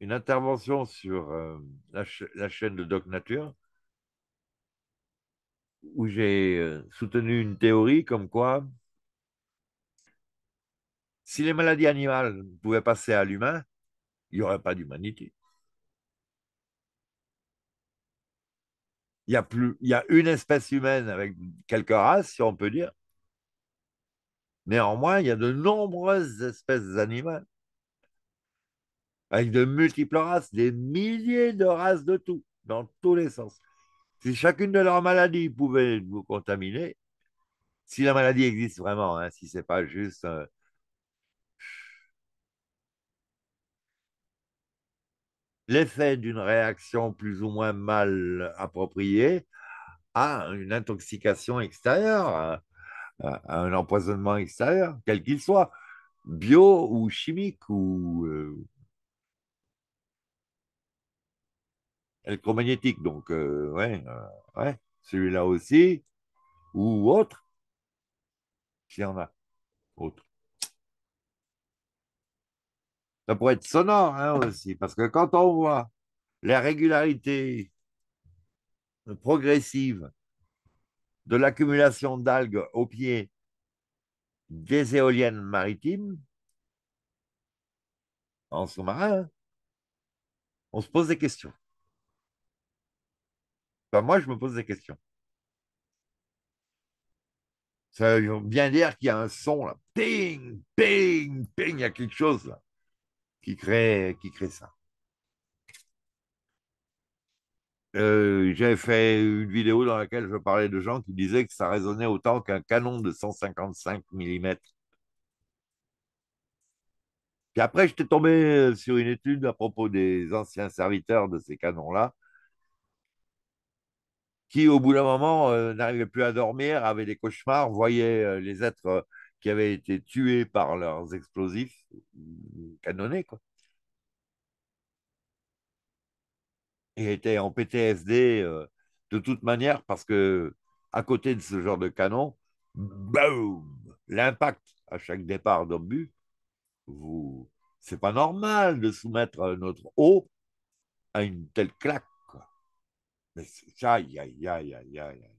une intervention sur euh, la, chaîne de Doc Nature où j'ai euh, soutenu une théorie comme quoi si les maladies animales pouvaient passer à l'humain, il n'y aurait pas d'humanité. Il y, il y a une espèce humaine avec quelques races, si on peut dire. Néanmoins, il y a de nombreuses espèces animales avec de multiples races, des milliers de races de tout, dans tous les sens. Si chacune de leurs maladies pouvait vous contaminer, si la maladie existe vraiment, hein, si ce n'est pas juste euh, l'effet d'une réaction plus ou moins mal appropriée à une intoxication extérieure, à, un empoisonnement extérieur, quel qu'il soit, bio ou chimique ou euh, électromagnétique. Donc, euh, euh, celui-là aussi, ou autre, s'il y en a, autre. Ça pourrait être sonore hein, aussi, parce que quand on voit la régularité progressive de l'accumulation d'algues au pied des éoliennes maritimes en sous-marin, on se pose des questions. Ben, moi, je me pose des questions. Ça veut bien dire qu'il y a un son là. Ping, ping, ping, il y a quelque chose qui crée, qui crée ça. Euh, j'ai fait une vidéo dans laquelle je parlais de gens qui disaient que ça résonnait autant qu'un canon de 155 mm. Puis après, je j'étais tombé euh, sur une étude à propos des anciens serviteurs de ces canons-là, qui, au bout d'un moment, euh, n'arrivait plus à dormir, avait des cauchemars, voyait euh, les êtres euh, qui avaient été tués par leurs explosifs mm, canonnés. Quoi. Et était en PTSD de toute manière parce que, à côté de ce genre de canon, boum, l'impact à chaque départ d'obus, vous... c'est pas normal de soumettre notre eau à une telle claque. Mais ça, aïe, aïe, aïe, aïe, aïe.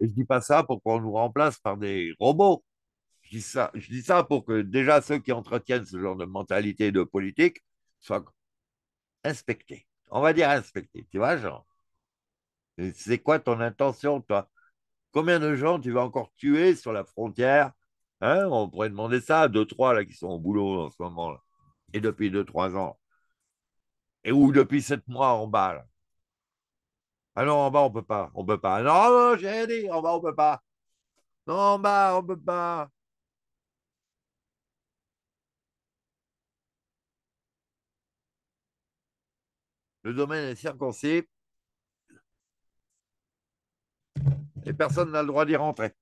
je dis pas ça pour qu'on nous remplace par des robots. Je dis, ça, pour que déjà ceux qui entretiennent ce genre de mentalité de politique soient inspectés. On va dire inspectés, tu vois, Jean C'est quoi ton intention, toi Combien de gens tu vas encore tuer sur la frontière Hein, on pourrait demander ça à deux, trois là, qui sont au boulot en ce moment. Et depuis deux, trois ans. Et ou depuis sept mois en bas. Là. Ah non, en bas, on peut pas. On peut pas. Non, non j'ai dit, en bas, on ne peut pas. Non, en bas, on ne peut pas. Le domaine est circoncis et personne n'a le droit d'y rentrer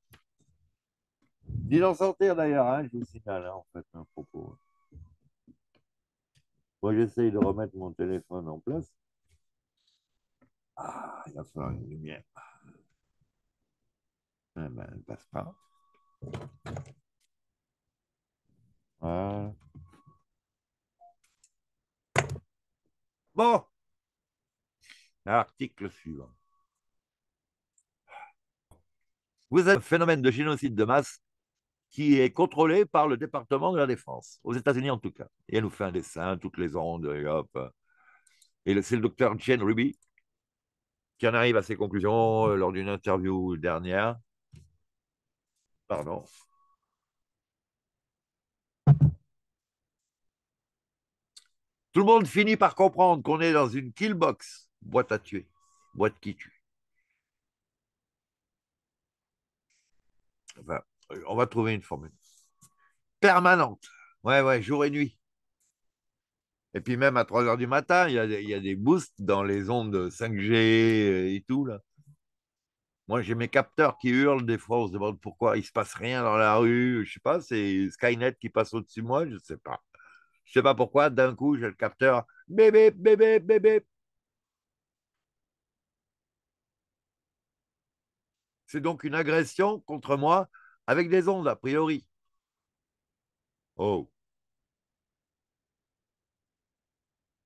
sortir d'ailleurs, hein, je vous signale hein, en fait un propos. Moi j'essaye de remettre mon téléphone en place. Ah, il va falloir une lumière. Eh ben, elle ne passe pas. Voilà. Bon. L'article suivant. Vous avez un phénomène de génocide de masse qui est contrôlé par le département de la Défense, aux États-Unis en tout cas. Et elle nous fait un dessin, toutes les ondes, et hop. Et c'est le docteur Jane Ruby qui en arrive à ses conclusions euh, lors d'une interview dernière. Pardon. Tout le monde finit par comprendre qu'on est dans une killbox, boîte à tuer, boîte qui tue. Enfin, euh, on va trouver une formule. Permanente. Ouais, ouais, jour et nuit. Et puis même à 3 h du matin, il y, a, des boosts dans les ondes 5G euh, et tout. Là. Moi, j'ai mes capteurs qui hurlent des fois. On se demande pourquoi il ne se passe rien dans la rue. Je ne sais pas, c'est Skynet qui passe au-dessus de moi. Je ne sais pas. Je ne sais pas pourquoi. D'un coup, j'ai le capteur. Bébé, bébé, bébé. C'est donc une agression contre moi avec des ondes, a priori. Oh.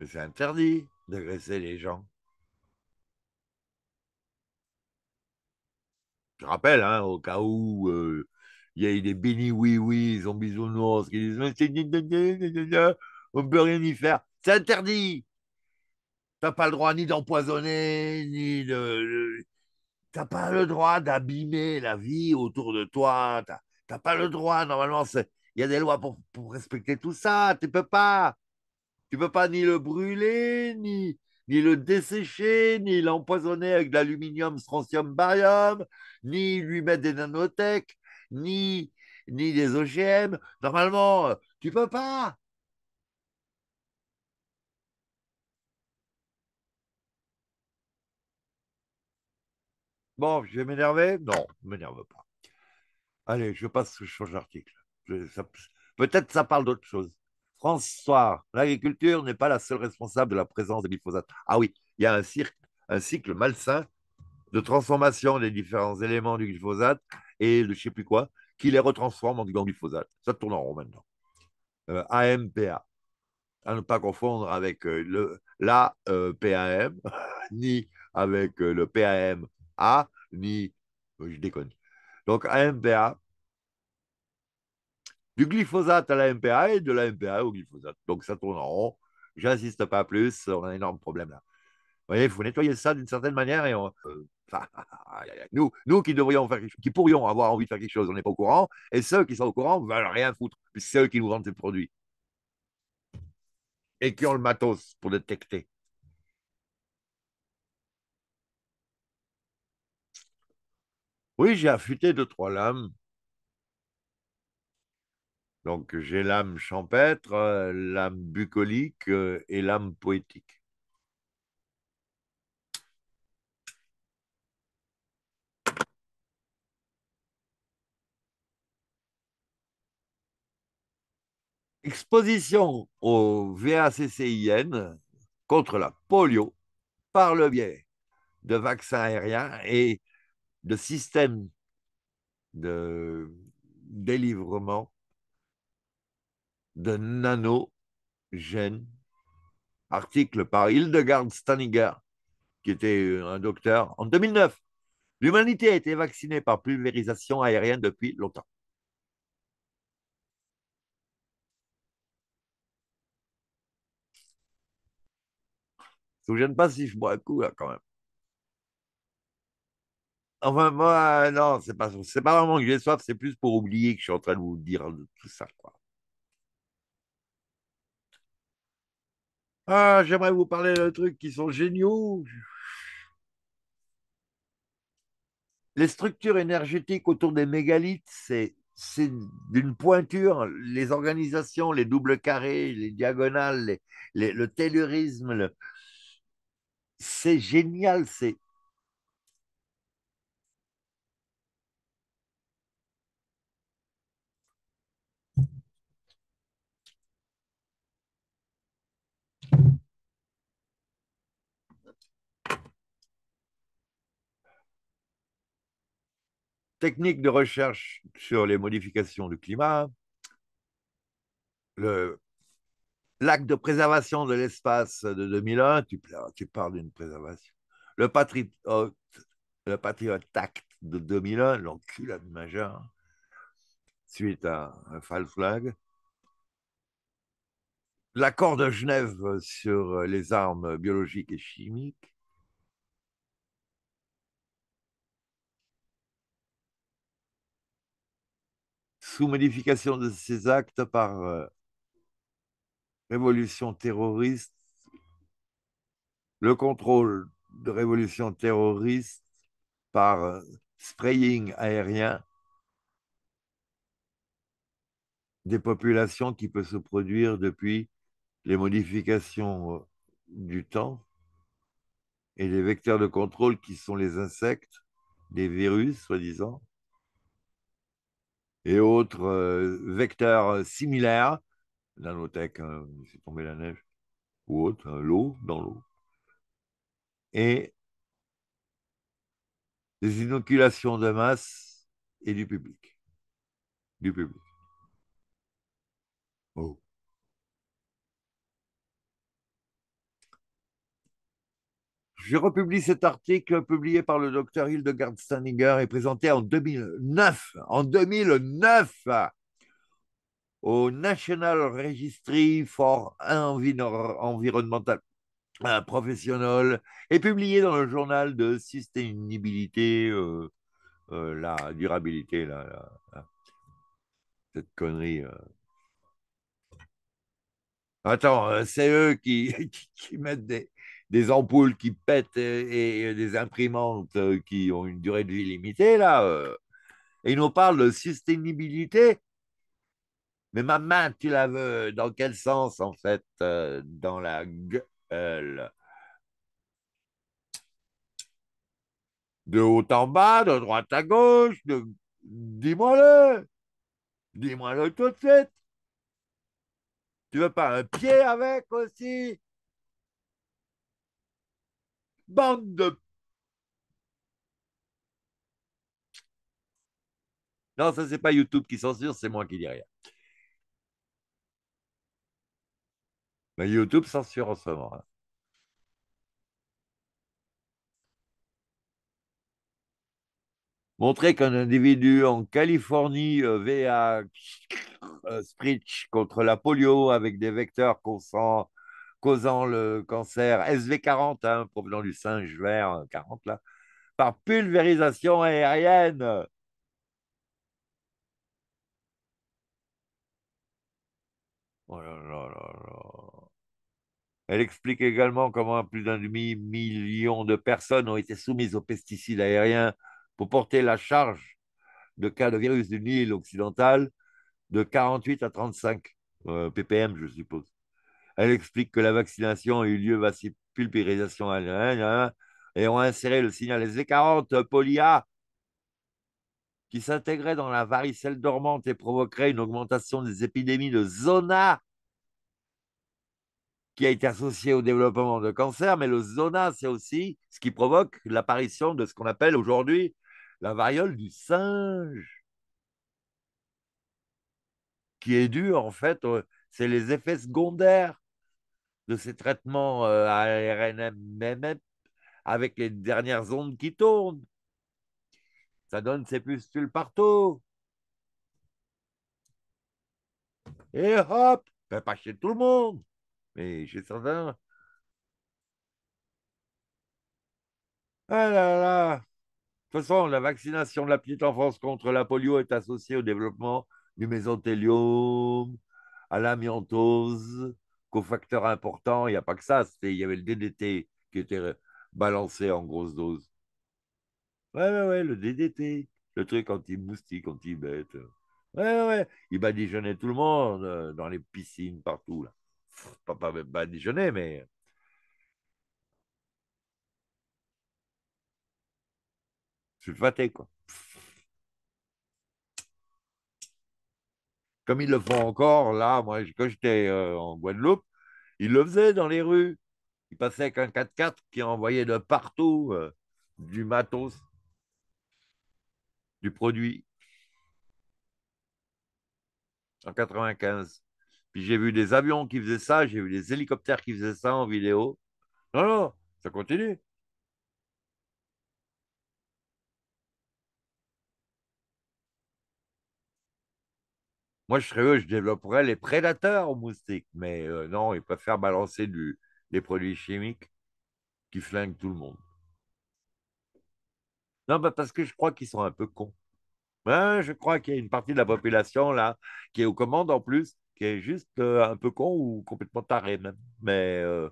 Mais c'est interdit d'agresser les gens. Je rappelle, hein, au cas où euh, il y a eu des bénis oui-oui, zombies ont qui disent on ne peut rien y faire. C'est interdit. T'as pas le droit ni d'empoisonner, ni de. T'as pas le droit d'abîmer la vie autour de toi. T'as pas le droit. Normalement, il y a des lois pour, respecter tout ça. Tu peux pas. Tu peux pas ni le brûler, ni, le dessécher, ni l'empoisonner avec de l'aluminium, strontium, barium, ni lui mettre des nanotech, ni, des OGM. Normalement, euh, tu peux pas. Bon, je vais m'énerver Non, ne m'énerve pas. Allez, je passe, je change d'article. Peut-être ça parle d'autre chose. François, l'agriculture n'est pas la seule responsable de la présence de glyphosate. Ah oui, il y a un, un cycle malsain de transformation des différents éléments du glyphosate et de je ne sais plus quoi, qui les retransforme en du glyphosate. Ça tourne en rond maintenant. AMPA, euh, à ne pas confondre avec euh, l'A.P.A.M. Euh, ni avec le PAM ni. Euh, je déconne. Donc, AMPA. Du glyphosate à la MPA et de la MPA au glyphosate. Donc, ça tourne en rond. J'insiste pas plus. On a un énorme problème là. Vous voyez, il faut nettoyer ça d'une certaine manière et euh, nous, nous qui devrions faire, qui pourrions avoir envie de faire quelque chose, on n'est pas au courant, et ceux qui sont au courant veulent rien foutre, c'est eux qui nous vendent ces produits et qui ont le matos pour détecter. Oui, j'ai affûté deux, trois lames. Donc j'ai l'âme champêtre, euh, l'âme bucolique euh, et l'âme poétique. Exposition au VACCIN contre la polio par le biais de vaccins aériens et de système de délivrement de nanogènes. Article par Hildegard Staniger, qui était un docteur, en 2009. L'humanité a été vaccinée par pulvérisation aérienne depuis longtemps. Ça ne vous gêne pas si je bois un coup, là, quand même. Enfin, moi, euh, non, c'est pas, c'est pas vraiment que j'ai soif, c'est plus pour oublier que je suis en train de vous dire tout ça, quoi. Ah, j'aimerais vous parler de trucs qui sont géniaux. Les structures énergétiques autour des mégalithes, c'est, c'est d'une pointure. Les organisations, les doubles carrés, les diagonales, le tellurisme, c'est génial, c'est Technique de recherche sur les modifications du climat, l'acte de préservation de l'espace de 2001, tu, parles d'une préservation, le Patriot, le Act de 2001, l'enculade majeure, suite à un Fall flag, l'accord de Genève sur les armes biologiques et chimiques, sous modification de ces actes par euh, révolution terroriste, le contrôle de révolution terroriste par euh, spraying aérien des populations qui peut se produire depuis les modifications euh, du temps et les vecteurs de contrôle qui sont les insectes, les virus, soi-disant, et autres euh, vecteurs euh, similaires, nanotech, euh, c'est tombé la neige, ou autre, l'eau, dans l'eau. Et des inoculations de masse et du public. Du public. Je republie cet article publié par le docteur Hildegard Steininger et présenté en 2009. En 2009 au National Registry for Environmental Professional et publié dans le journal de sustainabilité, euh, euh, la durabilité, la, cette connerie. Euh. Attends, c'est eux qui, mettent des, des ampoules qui pètent et, des imprimantes euh, qui ont une durée de vie limitée, là. Euh, et ils nous parlent de sustainabilité. Mais ma main, tu la veux dans quel sens, en fait euh, Dans la gueule. De haut en bas, de droite à gauche, dis-moi-le. Dis-moi-le tout de suite. Tu veux pas un pied avec aussi bande de... Non, ça, c'est pas YouTube qui censure, c'est moi qui dis rien. Mais YouTube censure en ce moment. Hein. Montrer qu'un individu en Californie VA euh, euh Spritch contre la polio avec des vecteurs qu'on sent causant le cancer SV40, hein, provenant du singe vert 40, euh, là, par pulvérisation aérienne. Oh Elle explique également comment plus d'un demi-million de personnes ont été soumises aux pesticides aériens pour porter la charge de cas de virus du Nil occidental de 48 à 35 euh, ppm, je suppose. Elle explique que la vaccination a eu lieu à pulvérisation hein, et ont inséré le signal Z40 e polia qui s'intégrait dans la varicelle dormante et provoquerait une augmentation des épidémies de zona qui a été associée au développement de cancer, mais le zona, c'est aussi ce qui provoque l'apparition de ce qu'on appelle aujourd'hui la variole du singe, qui est dû en fait, c'est les effets secondaires de ces traitements euh, à RNMM avec les dernières ondes qui tournent. Ça donne ses pustules partout. Et hop, ben, pas chez tout le monde, mais chez certains. Ah là là. De toute façon, la vaccination de la petite enfance contre la polio est associée au développement du mésothélium, à l'amiantose, cofacteur important. Il n'y a pas que ça. Il y avait le DDT qui était balancé en grosse dose. Ouais, ouais, ouais, le DDT, le truc anti-moustique, anti-bête. Ouais, ouais, il badigeonnait tout le monde euh, dans les piscines, partout. Là. Pas, pas mais. Je quoi. comme ils le font encore, là, moi, quand j'étais euh, en Guadeloupe, ils le faisaient dans les rues. Ils passaient avec un 4x4 qui envoyait de partout euh, du matos, du produit. En 95. Puis j'ai vu des avions qui faisaient ça, j'ai vu des hélicoptères qui faisaient ça en vidéo. Non, non, ça continue. Moi, je serais je développerais les prédateurs aux moustiques, mais euh, non, ils préfèrent balancer des produits chimiques qui flinguent tout le monde. Non, bah, parce que je crois qu'ils sont un peu cons. Ben, je crois qu'il y a une partie de la population là qui est aux commandes en plus, qui est juste euh, un peu con ou complètement taré même. Mais euh,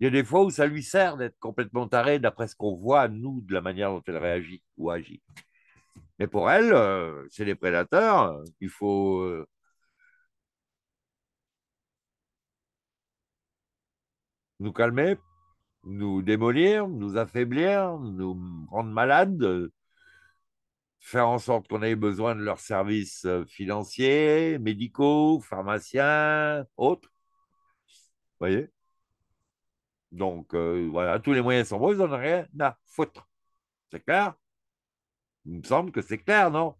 il y a des fois où ça lui sert d'être complètement taré d'après ce qu'on voit, à nous, de la manière dont elle réagit ou agit. Mais pour elle, euh, c'est des prédateurs, euh, il faut. Euh, nous calmer, nous démolir, nous affaiblir, nous rendre malades, faire en sorte qu'on ait besoin de leurs services financiers, médicaux, pharmaciens, autres. Vous voyez Donc, voilà, tous les moyens sont bons, ils n'en ont rien à foutre. C'est clair il me semble que c'est clair, non?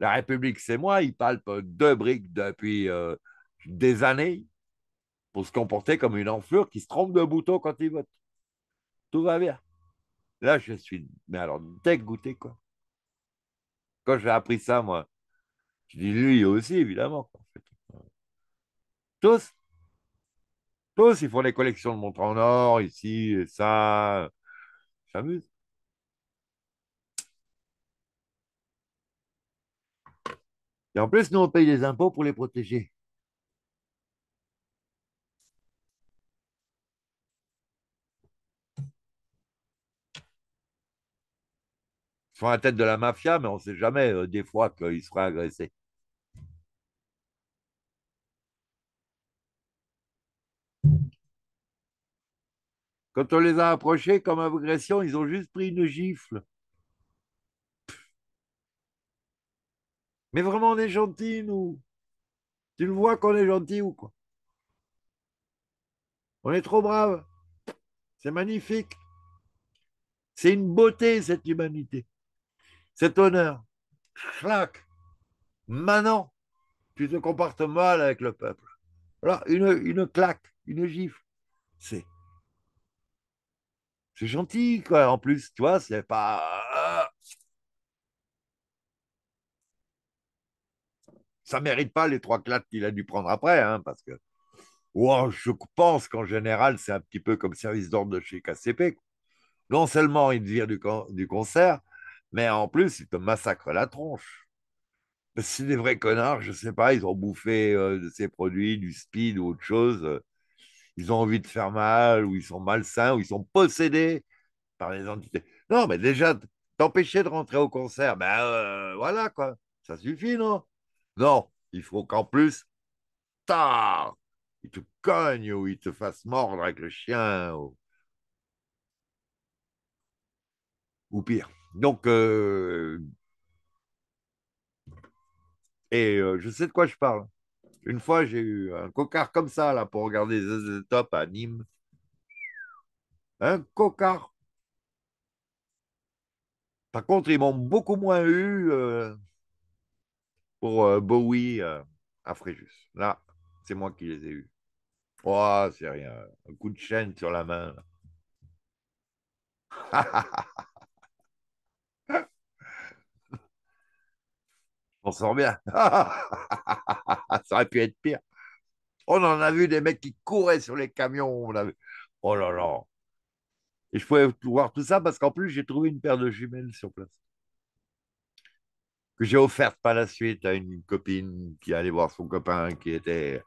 La République, c'est moi, il palpe deux briques depuis euh, des années pour se comporter comme une enflure qui se trompe de bouton quand il vote. Tout va bien. Là, je suis, mais alors, dégoûté, quoi. Quand j'ai appris ça, moi, je dis lui aussi, évidemment. Tous, tous, ils font des collections de montres en or, ici, et ça, J'amuse. Euh, Et en plus, nous, on paye des impôts pour les protéger. Ils font la tête de la mafia, mais on ne sait jamais euh, des fois qu'ils seraient agressés. Quand on les a approchés comme agression, ils ont juste pris une gifle. Mais vraiment, on est gentil, nous. Tu le vois qu'on est gentil ou quoi On est trop brave. C'est magnifique. C'est une beauté, cette humanité. Cet honneur. Clac. Maintenant, tu te comportes mal avec le peuple. Voilà, une, une claque, une gifle. C'est. C'est gentil, quoi. En plus, tu vois, c'est pas. ça mérite pas les trois clats qu'il a dû prendre après, hein, parce que je pense qu'en général, c'est un petit peu comme service d'ordre de chez KCP. Non seulement ils te du du, concert, mais en plus, ils te massacrent la tronche. C'est des vrais connards, je sais pas, ils ont bouffé euh, de ces produits, du speed ou autre chose. Euh, ils ont envie de faire mal, ou ils sont malsains, ou ils sont possédés par les entités. Non, mais déjà, t'empêcher de rentrer au concert, ben euh, voilà quoi, ça suffit, non non, il faut qu'en plus, tard, il te cogne ou il te fasse mordre avec le chien. Ou, pire. Donc, euh, et euh, je sais de quoi je parle. Une fois, j'ai eu un cocard comme ça là pour regarder ZZ Top à Nîmes. Un cocard. Par contre, ils m'ont beaucoup moins eu. Euh, pour euh, Bowie euh, à Fréjus. Là, c'est moi qui les ai eus. Oh, c'est rien. Un coup de chaîne sur la main. On sort bien. Ça aurait pu être pire. On en a vu des mecs qui couraient sur les camions. On a Oh là là. Et je pouvais voir tout ça parce qu'en plus, j'ai trouvé une paire de jumelles sur place que j'ai offerte par la suite à une copine qui allait voir son copain qui était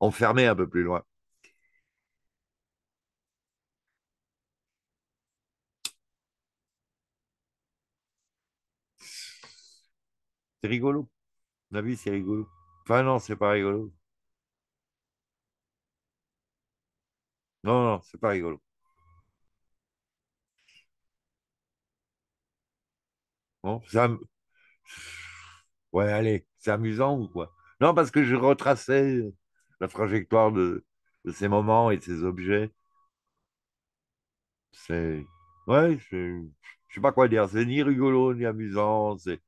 enfermé un peu plus loin. C'est rigolo. La vie, c'est rigolo. Enfin, non, c'est pas rigolo. Non, non, c'est pas rigolo. Bon, ça, Ouais, allez, c'est amusant ou quoi Non, parce que je retraçais la trajectoire de, ces moments et de ces objets. C'est. Ouais, je sais pas quoi dire. C'est ni rigolo ni amusant. C'est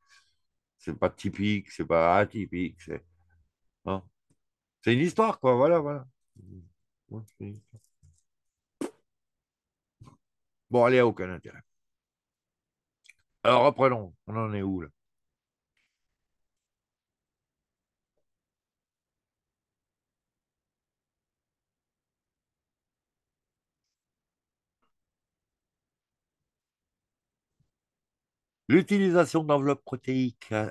c'est pas typique, c'est pas atypique. C'est hein c'est une histoire, quoi. Voilà, voilà. bon, allez, aucun intérêt. Alors reprenons. On en est où là L'utilisation d'enveloppes protéiques euh,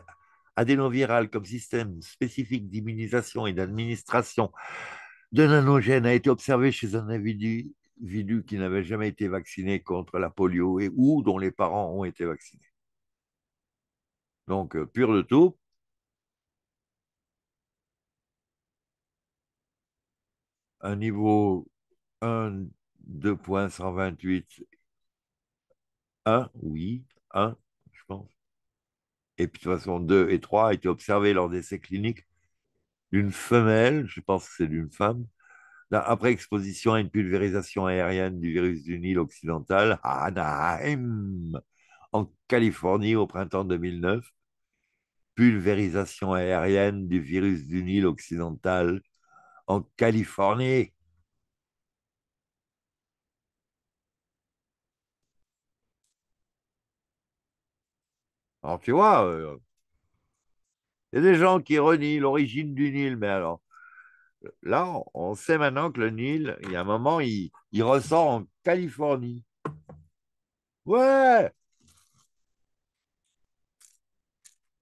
adénovirales comme système spécifique d'immunisation et d'administration de nanogènes a été observée chez un individu, qui n'avait jamais été vacciné contre la polio et ou dont les parents ont été vaccinés. Donc, euh, pur de tout. Un niveau 1, 2.128, 1, oui, 1, et puis de toute façon 2 et 3 a été lors d'essais cliniques d'une femelle, je pense que c'est d'une femme, après exposition à une pulvérisation aérienne du virus du Nil occidental à en Californie au printemps 2009. Pulvérisation aérienne du virus du Nil occidental en Californie Alors tu vois, euh, il y a des gens qui renient l'origine du Nil, mais alors là, on sait maintenant que le Nil, il y a un moment, il, il ressort en Californie. Ouais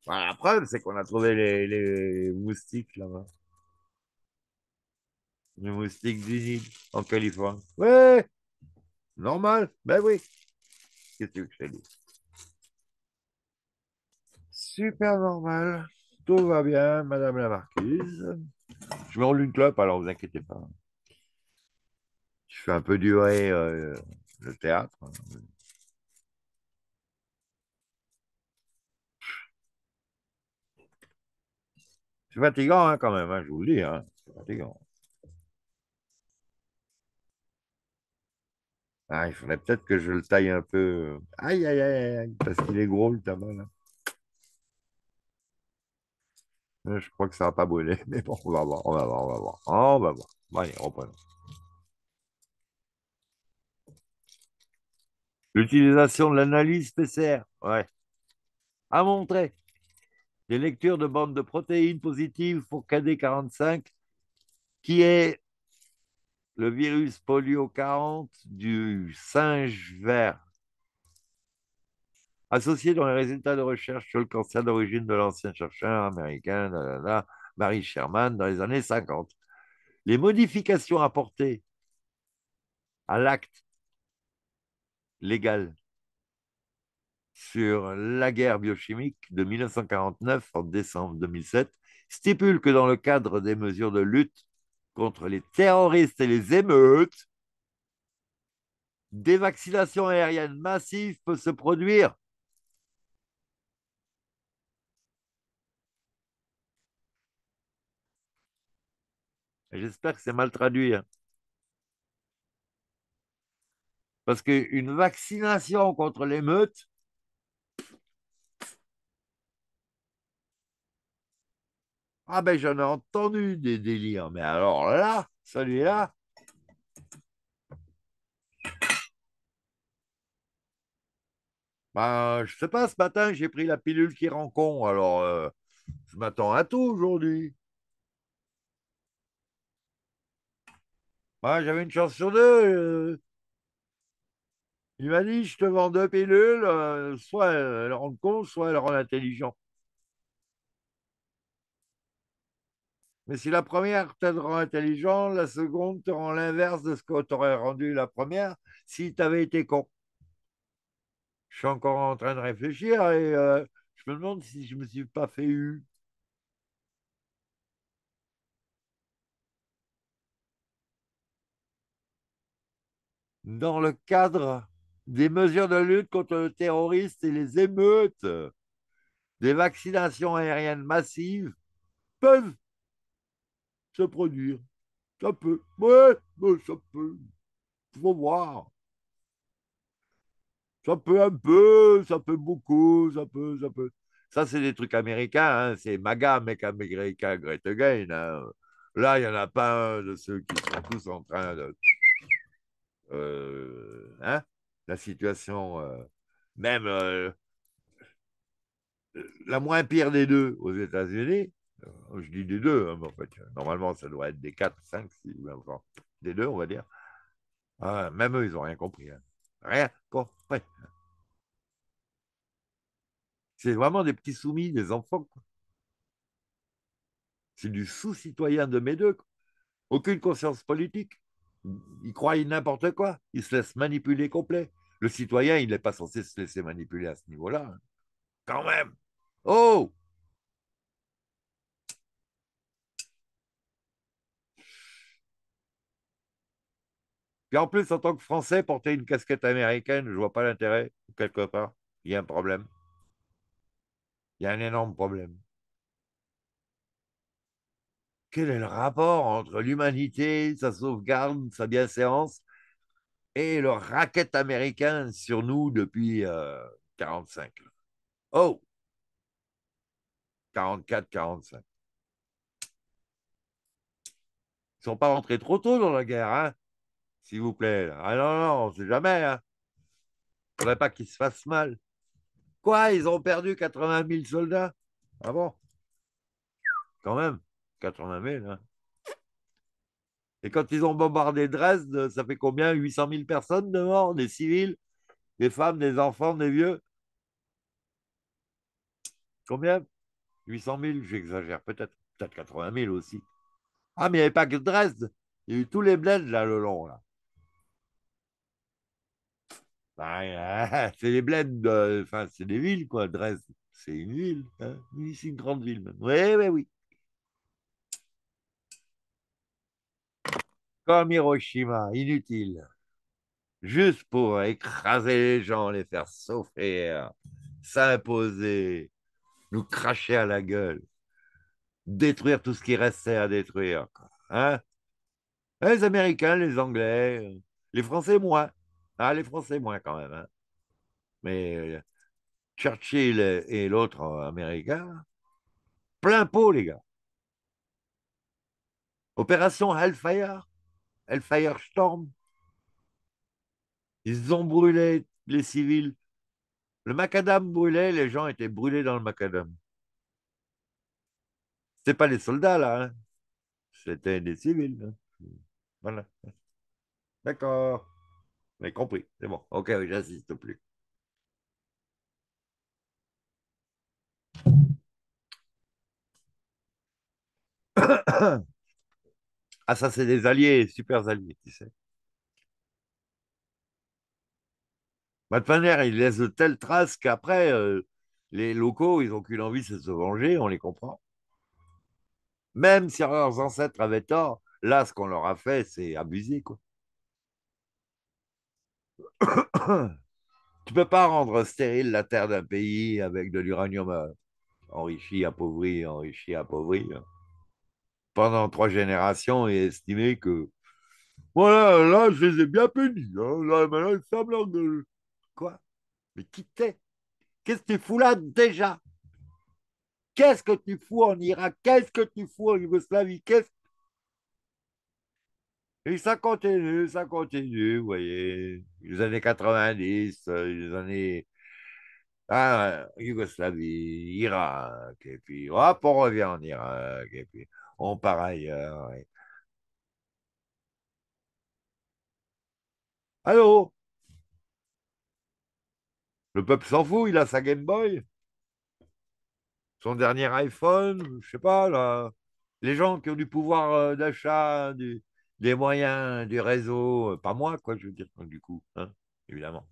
bah, La preuve, c'est qu'on a trouvé les, les moustiques là-bas. Les moustiques du Nil en Californie. Ouais Normal Ben oui Qu'est-ce que tu veux que je super normal. Tout va bien, Madame la Marquise. Je me en une clope, alors vous inquiétez pas. Je fais un peu durer euh, le théâtre. C'est fatigant hein, quand même, hein, je vous le dis. Hein. c'est fatigant. Ah, il faudrait peut-être que je le taille un peu. Aïe, aïe, aïe, aïe parce qu'il est gros le tabac là. Euh, je crois que ça va pas brûler, mais bon, on va voir, on va voir, on va voir. On va voir. Allez, reprenons. L'utilisation de l'analyse PCR, ouais, a montré des lectures de bandes de protéines positives pour KD45, qui est le virus polio 40 du singe vert associé dans les résultats de recherche sur le cancer d'origine de l'ancien chercheur américain Marie Sherman dans les années 50. Les modifications apportées à l'acte légal sur la guerre biochimique de 1949 en décembre 2007 stipulent que dans le cadre des mesures de lutte contre les terroristes et les émeutes, des vaccinations aériennes massives peuvent se produire J'espère que c'est mal traduit. Hein. Parce qu'une vaccination contre l'émeute, ah ben j'en ai entendu des délires, mais alors là, celui-là, ben je sais pas, ce matin j'ai pris la pilule qui rend con, alors euh, je m'attends à tout aujourd'hui. Bah, j'avais une chance sur deux. Euh. Il m'a dit, je te vends deux pilules, euh, soit elles rendent con, soit elles rendent intelligent. Mais si la première te rend intelligent, la seconde te rend l'inverse de ce que t'aurais rendu la première si tu avais été con. Je suis encore en train de réfléchir et euh, je me demande si je ne me suis pas fait eu. dans le cadre des mesures de lutte contre le terrorisme et les émeutes, des vaccinations aériennes massives peuvent se produire. Ça peut. Oui, ça peut. Il faut voir. Ça peut un peu, ça peut beaucoup, ça peut, ça peut. Ça, c'est des trucs américains. Hein. C'est MAGA, mec américain, Great Again. Hein. Là, il n'y en a pas un de ceux qui sont tous en train de euh, hein, la situation, euh, même euh, la moins pire des deux aux États-Unis, je dis des deux, hein, mais en fait, normalement, ça doit être des 4, 5, 6, enfin, des deux, on va dire. Ah, même eux, ils n'ont rien compris. Hein. Rien compris. C'est vraiment des petits soumis, des enfants. C'est du sous-citoyen de mes deux. Aucune conscience politique. Ils croient n'importe quoi. Ils se laissent manipuler complet. Le citoyen, il n'est pas censé se laisser manipuler à ce niveau-là. Quand même. Oh Puis en plus, en tant que Français, porter une casquette américaine, je vois pas l'intérêt, quelque part. Il y a un problème. Il y a un énorme problème quel est le rapport entre l'humanité, sa sauvegarde, sa bienséance et le racket américain sur nous depuis euh, 45. Oh 44-45. Ils ne sont pas rentrés trop tôt dans la guerre, hein S'il vous plaît. Ah non, non, on ne sait jamais, hein Faudrait pas qu'ils se fassent mal. Quoi Ils ont perdu 80 000 soldats Ah bon Quand même. 80 000. Et quand ils ont bombardé Dresde, ça fait combien 800 000 personnes de morts, des civils, des femmes, des enfants, des vieux Combien 800 000, j'exagère, peut-être peut-être 80 000 aussi. Ah, mais il n'y avait pas que Dresde, il y a eu tous les bleds là le long. Là. Bah, c'est les bleds, euh, enfin, c'est des villes, quoi, Dresde. C'est une ville, hein. c'est une grande ville même. Oui, oui, oui. Comme Hiroshima, inutile. Juste pour écraser les gens, les faire souffrir, s'imposer, nous cracher à la gueule, détruire tout ce qui restait à détruire. Hein les Américains, les Anglais, les Français moins. Ah, les Français moins quand même. Hein. Mais euh, Churchill et l'autre Américain, plein pot, les gars. Opération Hellfire, Hellfire Storm. Ils ont brûlé les civils. Le macadam brûlait, les gens étaient brûlés dans le macadam. C'est pas les soldats là, hein. c'était des civils. Hein. voilà. D'accord. Mais compris. C'est bon. Ok, j'insiste plus. Ah, ça, c'est des alliés, super alliés, tu sais. Bah, Matpaner, il laisse de telles traces qu'après, euh, les locaux, ils n'ont qu'une envie, c'est de se venger, on les comprend. Même si leurs ancêtres avaient tort, là, ce qu'on leur a fait, c'est abuser, quoi. tu peux pas rendre stérile la terre d'un pays avec de l'uranium euh, enrichi, appauvri, enrichi, appauvri. Hein pendant trois générations et estimé que voilà, là, je les ai bien punis. Hein, là, maintenant, ils Quoi Mais qui Qu'est-ce que tu fous là déjà Qu'est-ce que tu fous en Irak Qu'est-ce que tu fous en Yougoslavie Qu'est-ce et ça continue, ça continue, vous voyez. Les années 90, euh, les années ah, Yougoslavie, Irak, et puis hop, on revient en Irak, et puis Oh, pareil Allô Le peuple s'en fout, il a sa Game Boy, son dernier iPhone, je sais pas, là. Les gens qui ont du pouvoir euh, d'achat, du, des moyens, du réseau, euh, pas moi, quoi, je veux dire, du coup, hein, évidemment.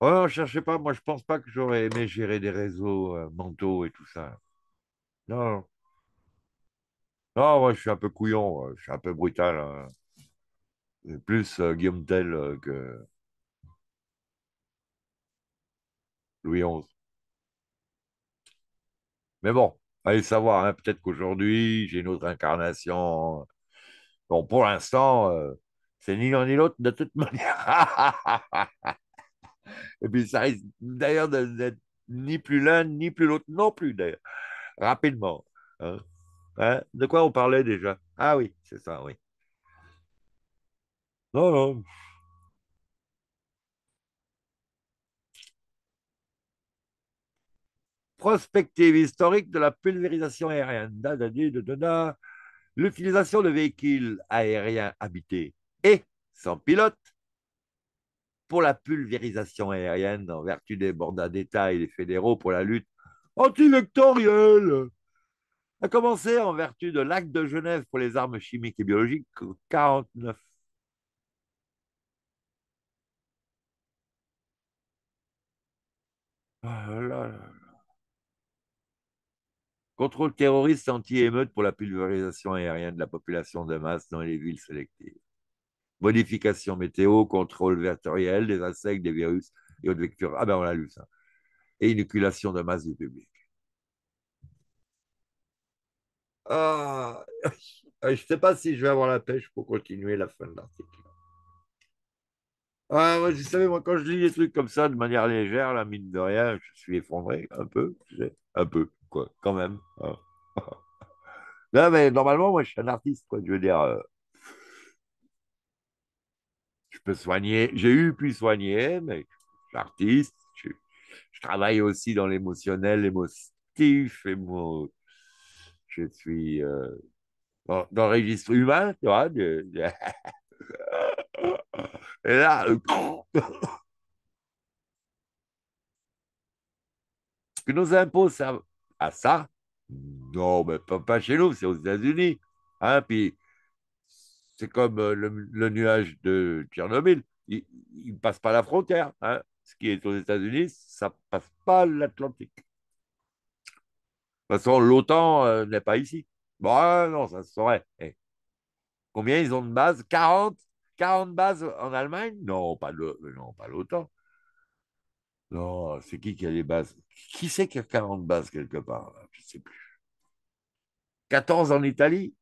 Oh, je cherchais pas. Moi, je pense pas que j'aurais aimé gérer des réseaux euh, mentaux et tout ça. Non. Non, moi, je suis un peu couillon. Euh, je suis un peu brutal. Hein. Plus euh, Guillaume Tell que Louis XI. Mais bon, allez savoir. Hein, peut-être qu'aujourd'hui, j'ai une autre incarnation. Bon, pour l'instant, c'est ni l'un ni l'autre de toute manière. Et puis ça risque d'ailleurs d'être ni plus l'un ni plus l'autre non plus, d'ailleurs. Rapidement. Hein. Hein? De quoi on parlait déjà Ah oui, c'est ça, oui. Non, Prospective historique de la pulvérisation aérienne. L'utilisation de véhicules aériens habités et sans pilote pour la pulvérisation aérienne en vertu des mandats d'État et des fédéraux pour la lutte anti antivectorielle a commencé en vertu de l'acte de Genève pour les armes chimiques et biologiques 49. Ah, Contrôle terroriste anti-émeute pour la pulvérisation aérienne de la population de masse dans les villes sélectives. « Modification météo, contrôle vectoriel des insectes, des virus et autres vecteurs. Ah ben on a lu ça. Et inoculation de masse du public. Ah, je ne sais pas si je vais avoir la pêche pour continuer la fin de l'article. Ah, vous savez, moi, quand je lis des trucs comme ça de manière légère, la mine de rien, je suis effondré un peu, un peu, quoi, quand même. Ah. non, mais normalement, moi, je suis un artiste, quoi. Je veux dire, euh, soigner. J'ai eu pu soigner, mais je artiste. Je, travaille aussi dans l'émotionnel, émotif. Et moi, je suis euh, dans, le registre humain, tu vois. et là, euh, que nos impôts servent à ça Non, mais pas, pas chez nous, c'est aux États-Unis. Hein, puis c'est comme euh, le, nuage de Tchernobyl. Il ne passe pas la frontière. Hein. Ce qui est aux États-Unis, ça ne passe pas l'Atlantique. De toute façon, l'OTAN euh, n'est pas ici. Bon, ah, non, ça se saurait. Eh, combien ils ont de bases 40 40 bases en Allemagne euh, Non, pas l'OTAN. Non, c'est qui qui a les bases Qui c'est qui a 40 bases quelque part Je ne sais plus. 14 en Italie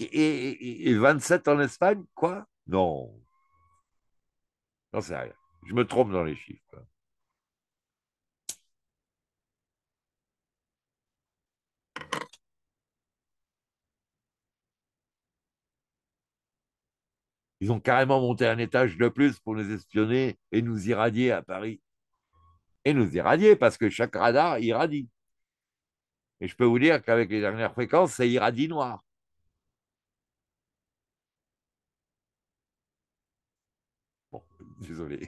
et, 27 en Espagne, quoi Non. J'en sais rien. Je me trompe dans les chiffres. Ils ont carrément monté un étage de plus pour nous espionner et nous irradier à Paris. Et nous irradier parce que chaque radar irradie. Et je peux vous dire qu'avec les dernières fréquences, ça irradie noir. Désolé.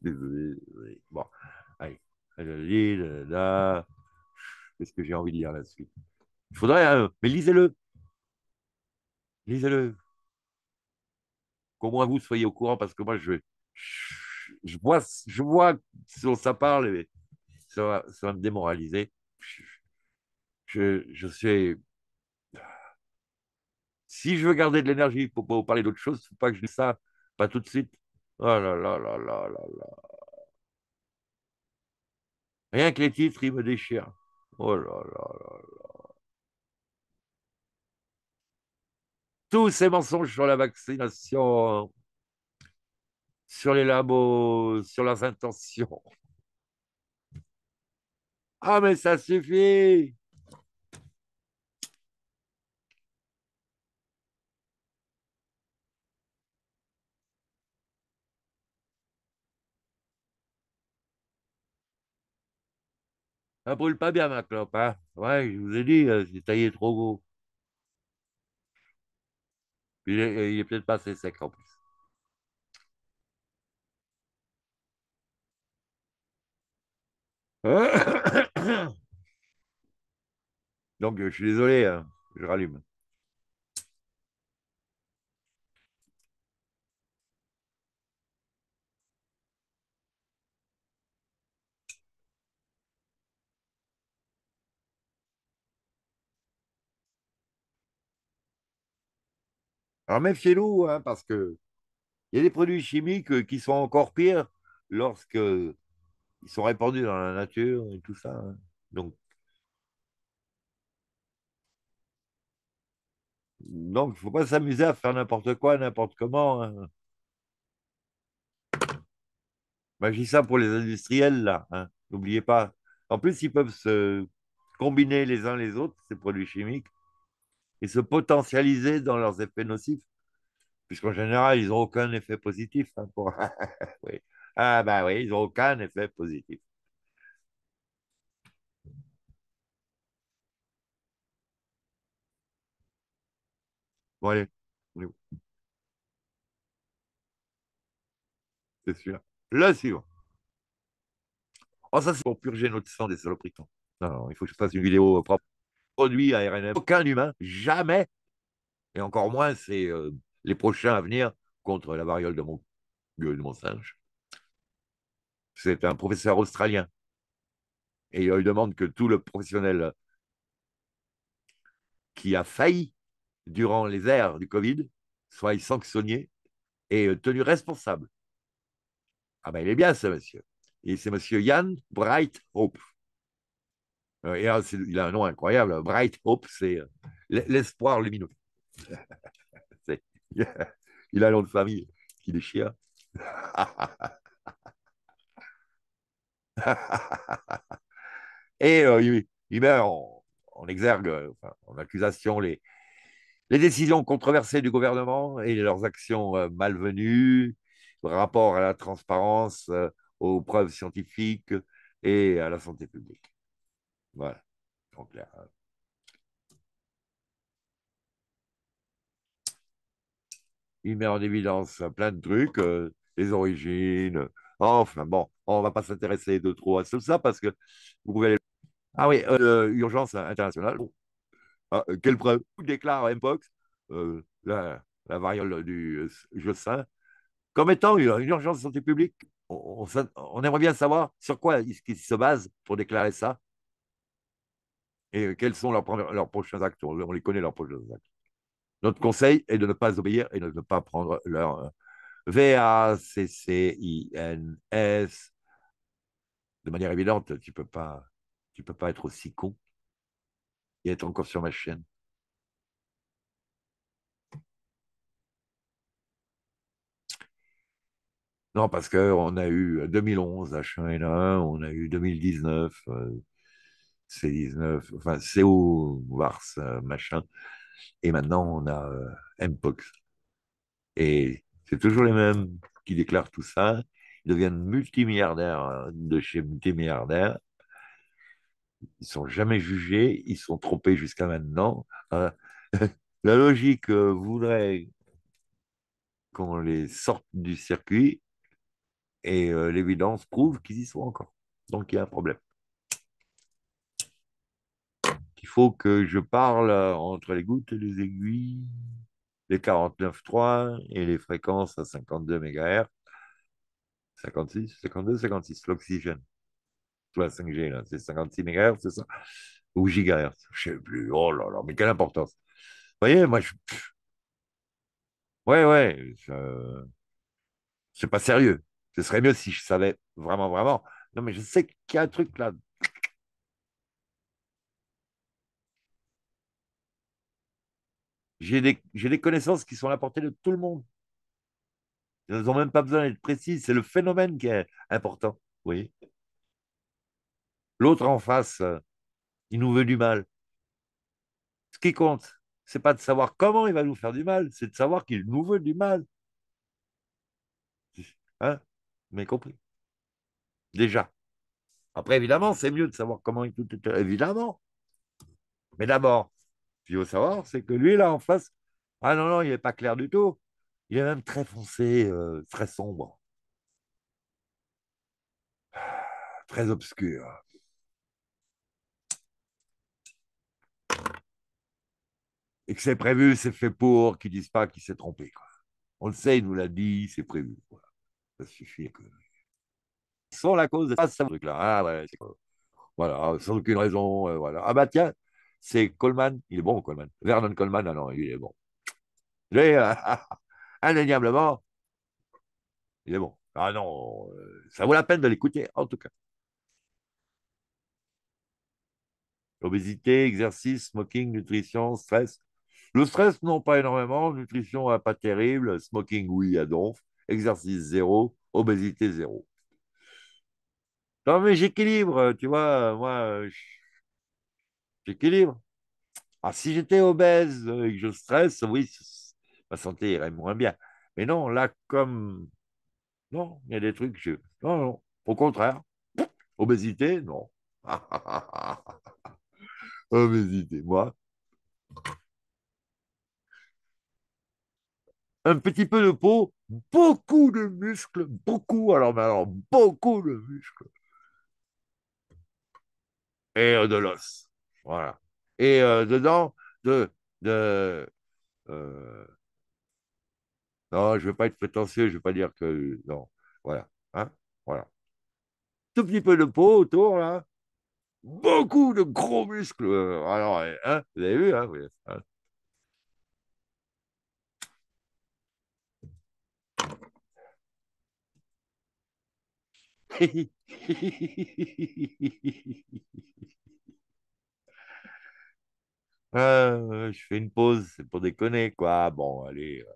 Désolé. Bon, allez. Là, qu'est-ce que j'ai envie de lire là-dessus Il faudrait, un... Hein, mais lisez-le. Lisez-le. Qu'au moins vous soyez au courant, parce que moi, je, je, vois, je vois ça parle, ça ça va me démoraliser. Je, je, suis si je veux garder de l'énergie pour vous parler d'autre chose, il ne faut pas que je dise ça, pas tout de suite. Oh là là là là là Rien que les titres, ils me déchirent. Oh là là là là. Tous ces mensonges sur la vaccination, sur les labos, sur leurs intentions. Ah, mais ça suffit! Ça brûle pas bien ma clope, hein Ouais, je vous ai dit, c'est euh, taillé trop gros. il est, peut-être pas assez sec en plus. Donc euh, je suis désolé, hein, je rallume. Alors méfiez-nous, hein, parce que il y a des produits chimiques euh, qui sont encore pires lorsque ils sont répandus dans la nature et tout ça. Hein. Donc, Donc, donc, faut pas s'amuser à faire n'importe quoi, n'importe comment. Hein. Magie ça pour les industriels là. N'oubliez pas. En plus, ils peuvent se combiner les uns les autres ces produits chimiques et se potentialiser dans leurs effets nocifs, puisqu'en général, ils n'ont aucun effet positif. Hein, ah ben oui, ils n'ont aucun effet positif. Bon, allez. C'est sûr. Le suivant. Oh, ça, c'est pour purger notre sang des saloperies. Non, non, il faut que je fasse une vidéo propre produit à Aucun humain, jamais. Et encore moins, c'est euh, les prochains à venir contre la variole de mon, de mon singe. C'est un professeur australien. Et il demande que tout le professionnel qui a failli durant les airs du Covid soit sanctionné et euh, tenu responsable. Ah ben il est bien ce monsieur. Et c'est monsieur Jan Bright Hope. Euh, il a un nom incroyable, hein. Bright Hope, c'est euh, l'espoir lumineux. il a un nom de famille qui déchire. et euh, il, met en, exergue, en accusation, les, les décisions controversées du gouvernement et leurs actions malvenues, malvenues, rapport à la transparence, aux preuves scientifiques et à la santé publique. Voilà, clair. Il met en évidence plein de trucs, euh, les origines. Enfin bon, on ne va pas s'intéresser de trop à tout ça parce que vous pouvez aller. Ah oui, euh, urgence internationale. Quel ah, euh, quelle preuve déclare Mpox euh, la, variole du sain, comme étant une, urgence de santé publique. On, on, aimerait bien savoir sur quoi il se base pour déclarer ça et quels sont leurs, prochains actes. On, les connaît, leurs prochains actes. Notre conseil est de ne pas obéir et de ne pas prendre leur euh, V-A-C-C-I-N-S. De manière évidente, tu peux, pas, tu peux pas être aussi con et être encore sur ma chaîne. Non, parce qu'on a eu 2011 H1N1, on a eu 2019. C19, enfin CO, Vars, euh, machin. Et maintenant, on a euh, MPOX. Et c'est toujours les mêmes qui déclarent tout ça. Ils deviennent multimilliardaires hein, de chez multimilliardaires. Ils sont jamais jugés, ils sont trompés jusqu'à maintenant. Hein. la logique euh, voudrait qu'on les sorte du circuit et l'évidence prouve qu'ils y sont encore. Donc il y a un problème. Il faut que je parle euh, entre les gouttes et les aiguilles, les 49.3 et les fréquences à 52 MHz, 56, 52, 56, l'oxygène. Toi, 5G, c'est 56 MHz, c'est ça Ou GHz, je ne sais plus. Oh là là, mais quelle importance. Vous voyez, moi, je. Ouais, ouais, c'est pas sérieux. Ce serait mieux si je savais vraiment, vraiment. Non, mais je sais qu'il y a un truc là J'ai des, connaissances qui sont à la portée de tout le monde. Elles n'ont même pas besoin d'être précises. C'est le phénomène qui est important. Oui. L'autre en face, euh, il nous veut du mal. Ce qui compte, ce n'est pas de savoir comment il va nous faire du mal, c'est de savoir qu'il nous veut du mal. Hein Vous m'avez compris Déjà. Après, évidemment, c'est mieux de savoir comment il tout Évidemment. Mais d'abord, qu'il faut savoir, c'est que lui, là, en face, ah non, non, il n'est pas clair du tout. Il est même très foncé, euh, très sombre, très obscur. Et que c'est prévu, c'est fait pour, qu'ils disent pas qu'il s'est trompé. Quoi. On le sait, il nous l'a dit, c'est prévu. Quoi. Ça suffit. Que... Sans la cause, de ce truc-là. Ah, ouais, voilà, sans aucune raison. Euh, voilà. Ah bah tiens, c'est Coleman. Il est bon, Coleman. Vernon Coleman, alors ah non, il est bon. Euh, indéniablement, il est bon. Ah non, euh, ça vaut la peine de l'écouter, en tout cas. Obésité, exercice, smoking, nutrition, stress. Le stress, non, pas énormément. Nutrition, ah, pas terrible. Smoking, oui, à donf. Exercice, zéro. Obésité, zéro. Non, mais j'équilibre, tu vois. Moi, j'équilibre. Ah, si j'étais obèse et que je stresse, oui, ma santé irait moins bien. Mais non, là, comme. Non, il y a des trucs. Je... Non, non, au contraire. Obésité, non. Obésité, moi. Un petit peu de peau, beaucoup de muscles, beaucoup, alors, alors beaucoup de muscles. Et de l'os. Voilà. Et euh, dedans, de. de euh, Non, je ne veux pas être prétentieux, je ne veux pas dire que. Non. Voilà. Hein voilà. Tout petit peu de peau autour, là. Beaucoup de gros muscles. Euh, alors, hein, vous avez vu, hein, hein. Euh, je fais une pause, c'est pour déconner, quoi. Bon, allez. Euh.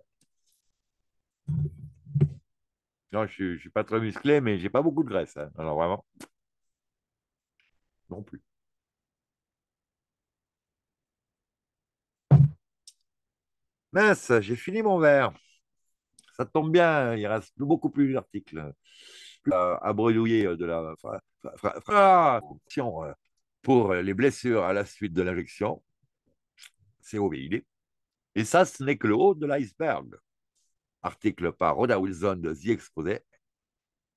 Non, je ne suis pas très musclé, mais j'ai pas beaucoup de graisse. Alors, hein. vraiment. Non plus. Mince, j'ai fini mon verre. Ça tombe bien, il reste beaucoup plus d'articles euh, à, brouiller de la pour les blessures à la suite de l'injection. COVID. Et ça, ce n'est que le haut de l'iceberg. Article par Rhoda Wilson de The Exposé,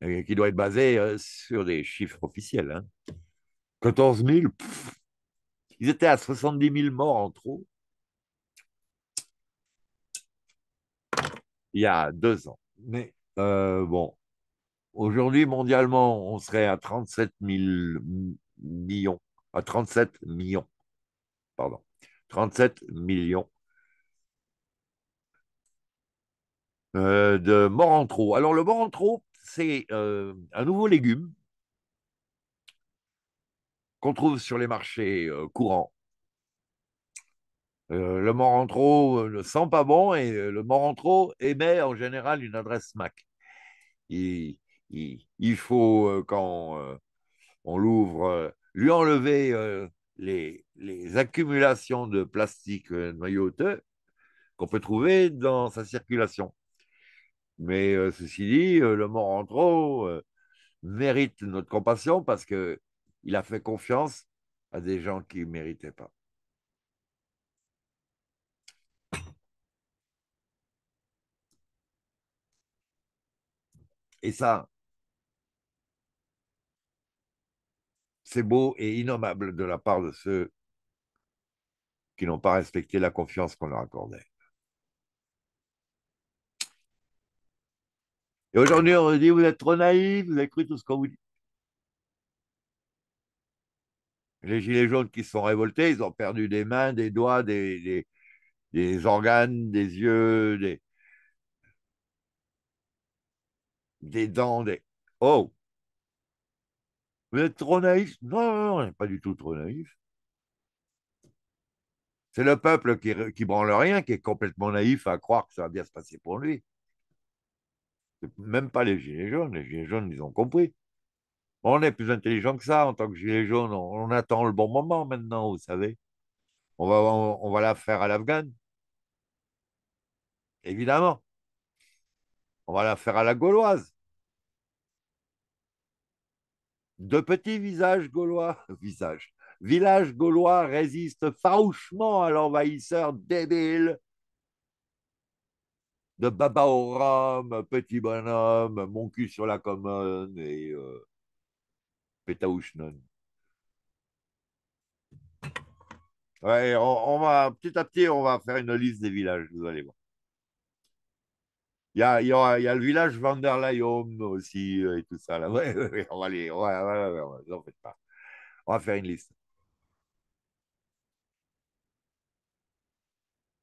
euh, qui doit être basé euh, sur des chiffres officiels. 14 hein. 000, ils étaient à 70 000 morts en trop il y a deux ans. Mais euh, bon, aujourd'hui, mondialement, on serait à 37 000 millions, à 37 millions, pardon. 37 millions euh, de Morantro. Alors, le Morantro, c'est euh, un nouveau légume qu'on trouve sur les marchés euh, courants. le Morantro ne sent pas bon et le Morantro émet en général une adresse MAC. il faut, quand on l'ouvre, lui enlever les, accumulations de plastique hauteux euh, qu'on peut trouver dans sa circulation. Mais euh, ceci dit, euh, le mort en trop mérite notre compassion parce qu'il a fait confiance à des gens qui ne méritaient pas. Et ça, c'est beau et innommable de la part de ceux qui n'ont pas respecté la confiance qu'on leur accordait. Et aujourd'hui, on dit, vous êtes trop naïfs, vous avez cru tout ce qu'on vous dit. Les gilets jaunes qui se sont révoltés, ils ont perdu des mains, des doigts, des, des, des organes, des yeux, des, des dents, des... Oh vous êtes trop naïf Non, non, non, pas du tout trop naïf. C'est le peuple qui, qui branle rien, qui est complètement naïf à croire que ça va bien se passer pour lui. Même pas les gilets jaunes. Les gilets jaunes, ils ont compris. On est plus intelligent que ça en tant que Gilets jaunes, On, attend le bon moment maintenant, vous savez. On va, on va la faire à l'Afghan. Évidemment. On va la faire à la Gauloise. De petits visages gaulois, visage villages gaulois résistent farouchement à l'envahisseur débile de Baba petit bonhomme, mon cul sur la commune et euh, on, va petit à petit, on va faire une liste des villages, vous allez voir. Il y a, y a, le village Vanderlayom aussi euh, et tout ça. Là. Ouais, on va aller, ouais, ouais, pas. On va faire une liste.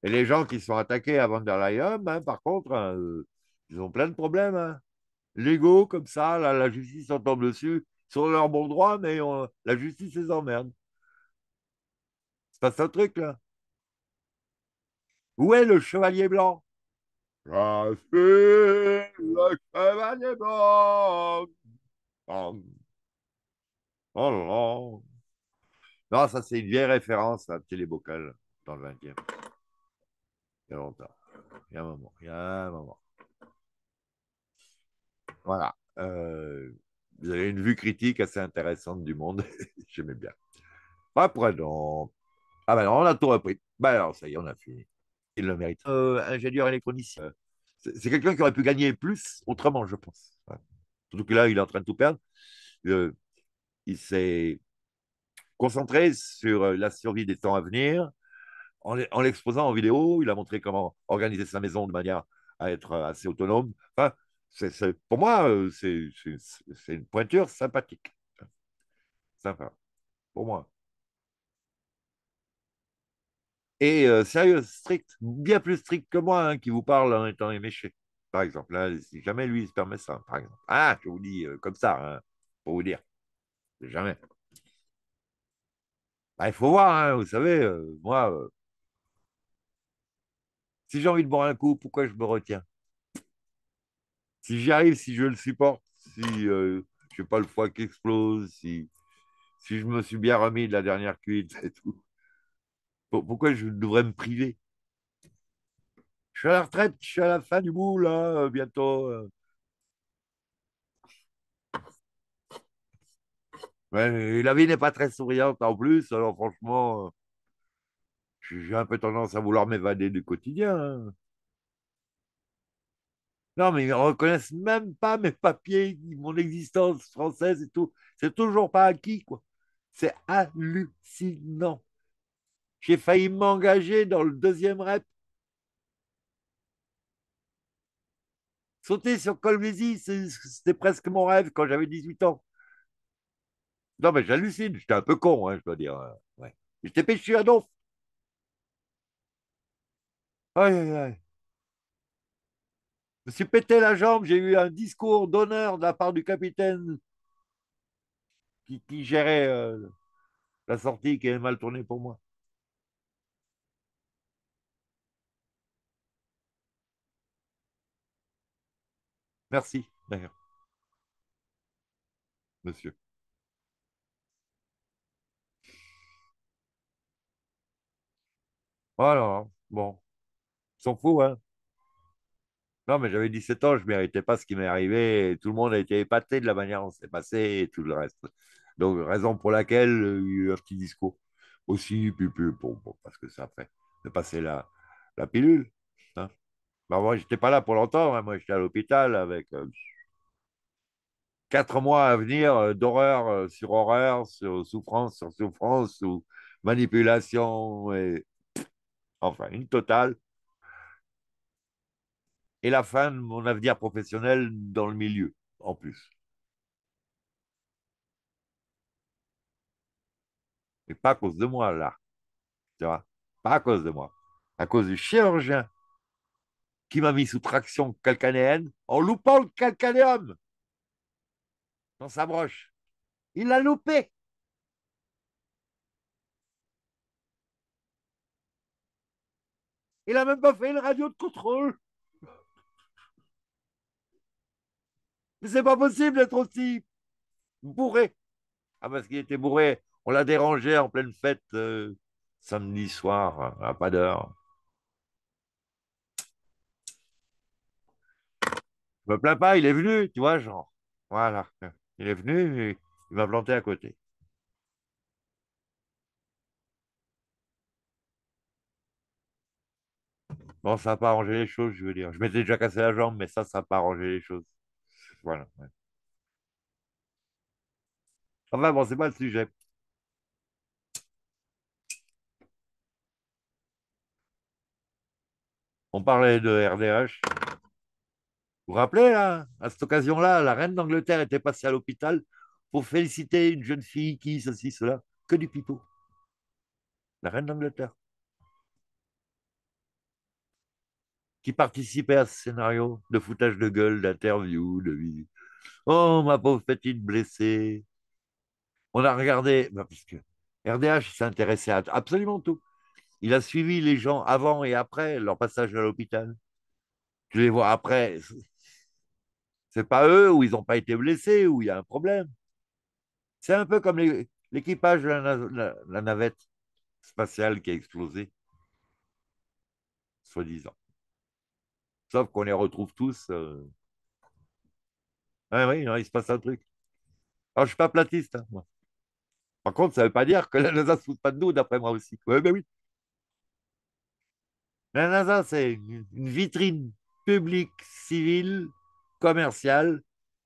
Et les gens qui sont attaqués à Vanderlayom, ben, par contre, hein, euh, ils ont plein de problèmes. Hein. L'ego, comme ça, la justice en tombe dessus. Ils Sur leur bon droit, mais la justice les emmerde. C'est pas passe un truc, là. Où est le chevalier blanc non, ça, c'est une vieille référence à Télébocal dans le 20e. Il y a longtemps. Il y a un moment. Il y a un moment. Voilà. Euh, vous avez une vue critique assez intéressante du monde. J'aimais bien. Après, donc. Ah ben non, on a tout repris. Ben alors, ça y est, on a fini il le mérite. Euh, ingénieur électronicien. Euh, c'est quelqu'un qui aurait pu gagner plus autrement, je pense. Surtout que là, il est en train de tout perdre. Euh, il s'est concentré sur la survie des temps à venir. En l'exposant en vidéo, il a montré comment organiser sa maison de manière à être assez autonome. Enfin, pour moi, c'est une pointure sympathique. Sympa, pour moi et euh, sérieux, strict, bien plus strict que moi, hein, qui vous parle en étant éméché, par exemple. Hein, si jamais lui il se permet ça, par exemple. Ah, je vous dis euh, comme ça, hein, pour vous dire. Jamais. Bah, il faut voir, vous savez, euh, moi, si j'ai envie de boire un coup, pourquoi je me retiens Si j'y arrive, si je le supporte, si je n'ai pas le foie qui explose, si, si je me suis bien remis de la dernière cuite et tout pourquoi je devrais me priver Je suis à la retraite, je suis à la fin du bout, là, euh, bientôt. Euh. la vie n'est pas très souriante en plus, alors franchement, euh, j'ai un peu tendance à vouloir m'évader du quotidien. Hein. Non, mais ils ne reconnaissent même pas mes papiers, mon existence française et tout. C'est toujours pas acquis, quoi. C'est hallucinant. J'ai failli m'engager dans le deuxième rep. Sauter sur Colvési, c'était presque mon rêve quand j'avais 18 ans. Non, mais j'hallucine, j'étais un peu con, hein, je dois dire. Euh, ouais. J'étais péché à donf. Aïe, aïe, aïe. Je me suis pété la jambe, j'ai eu un discours d'honneur de la part du capitaine qui, gérait euh, la sortie qui avait mal tourné pour moi. Merci, d'ailleurs. Monsieur. Voilà, oh bon. ils sont fous, hein. Non, mais j'avais 17 ans, je ne méritais pas ce qui m'est arrivé. Tout le monde a été épaté de la manière dont c'est passé et tout le reste. Donc, raison pour laquelle euh, il y a eu un petit discours aussi, puis, puis bon, parce que ça fait de passer la pilule. Bah, moi, j'étais pas là pour longtemps. Hein. Moi, j'étais à l'hôpital avec euh, quatre mois à venir euh, d'horreur euh, sur horreur, sur souffrance sur souffrance, ou manipulation, enfin, une totale. Et la fin de mon avenir professionnel dans le milieu, en plus. Et pas à cause de moi, là. Tu vois Pas à cause de moi. À cause du chirurgien qui m'a mis sous traction calcanéenne en loupant le calcanéum dans sa broche. Il l'a loupé. Il n'a même pas fait une radio de contrôle. Mais c'est pas possible d'être aussi bourré. Ah, parce qu'il était bourré. On l'a dérangé en pleine fête euh, samedi soir, à pas d'heure. me plains pas, il est venu, tu vois, genre. Voilà. Il est venu, il m'a planté à côté. Bon, ça n'a pas arrangé les choses, je veux dire. Je m'étais déjà cassé la jambe, mais ça, ça n'a pas arrangé les choses. Voilà. Enfin bon, c'est pas le sujet. On parlait de RDH. Vous rappelez, là, à cette occasion-là, la reine d'Angleterre était passée à l'hôpital pour féliciter une jeune fille qui, ceci, cela, que du pipeau. La reine d'Angleterre. Qui participait à ce scénario de foutage de gueule, d'interview, de vie. Oh, ma pauvre petite blessée. On a regardé, bah, parce que RDH s'intéressait à absolument tout. Il a suivi les gens avant et après leur passage à l'hôpital. Tu les vois après, c'est pas eux ou ils n'ont pas été blessés, ou il y a un problème. C'est un peu comme l'équipage de la, navette spatiale qui a explosé, soi-disant. Sauf qu'on les retrouve tous. Euh. oui, il se passe un truc. Alors, ah, je ne suis pas platiste, hein, moi. Par contre, ça ne veut pas dire que la NASA ne se fout pas de nous, d'après moi aussi. Ben oui. La NASA, c'est une vitrine publique civile commercial,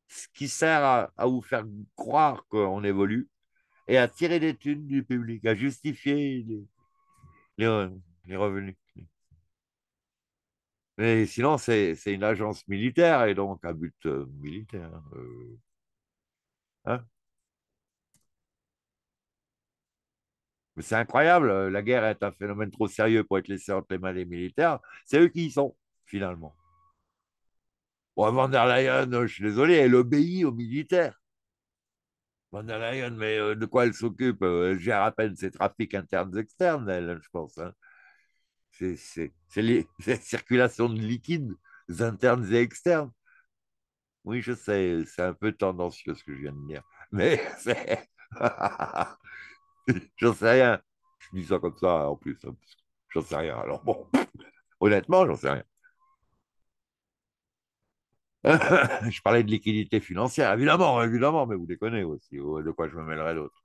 ce qui sert à, vous faire croire qu'on évolue et à tirer des thunes du public, à justifier les, revenus. Mais sinon, c'est une agence militaire et donc un but euh, militaire. Euh, hein. c'est incroyable, la guerre est un phénomène trop sérieux pour être laissé entre les mains des militaires. C'est eux qui y sont, finalement. Bon, Van der Leyen, euh, je suis désolé, elle obéit aux militaires. Van der mais euh, de quoi elle s'occupe euh, Elle gère à peine ses trafics internes et externes, je pense. Hein. C'est les, circulation de liquides internes et externes. Oui, je sais, c'est un peu tendancieux ce que je viens de dire. Mais c'est. j'en sais rien. Je dis ça comme ça en plus. Hein, j'en sais rien. Alors bon, honnêtement, j'en sais rien. je parlais de liquidité financière, évidemment, évidemment, mais vous déconnez aussi, de quoi je me mêlerai d'autre.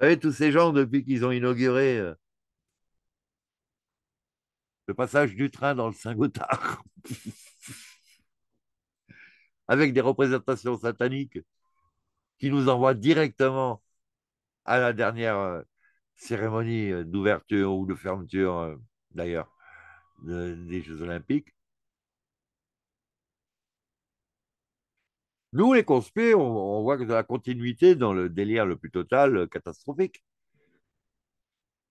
Vous savez, tous ces gens, depuis qu'ils ont inauguré euh, le passage du train dans le Saint-Gothard, avec des représentations sataniques qui nous envoient directement à la dernière euh, cérémonie euh, d'ouverture ou de fermeture, euh, d'ailleurs, des Jeux Olympiques. Nous, les conspires, on, voit que de la continuité dans le délire le plus total, catastrophique.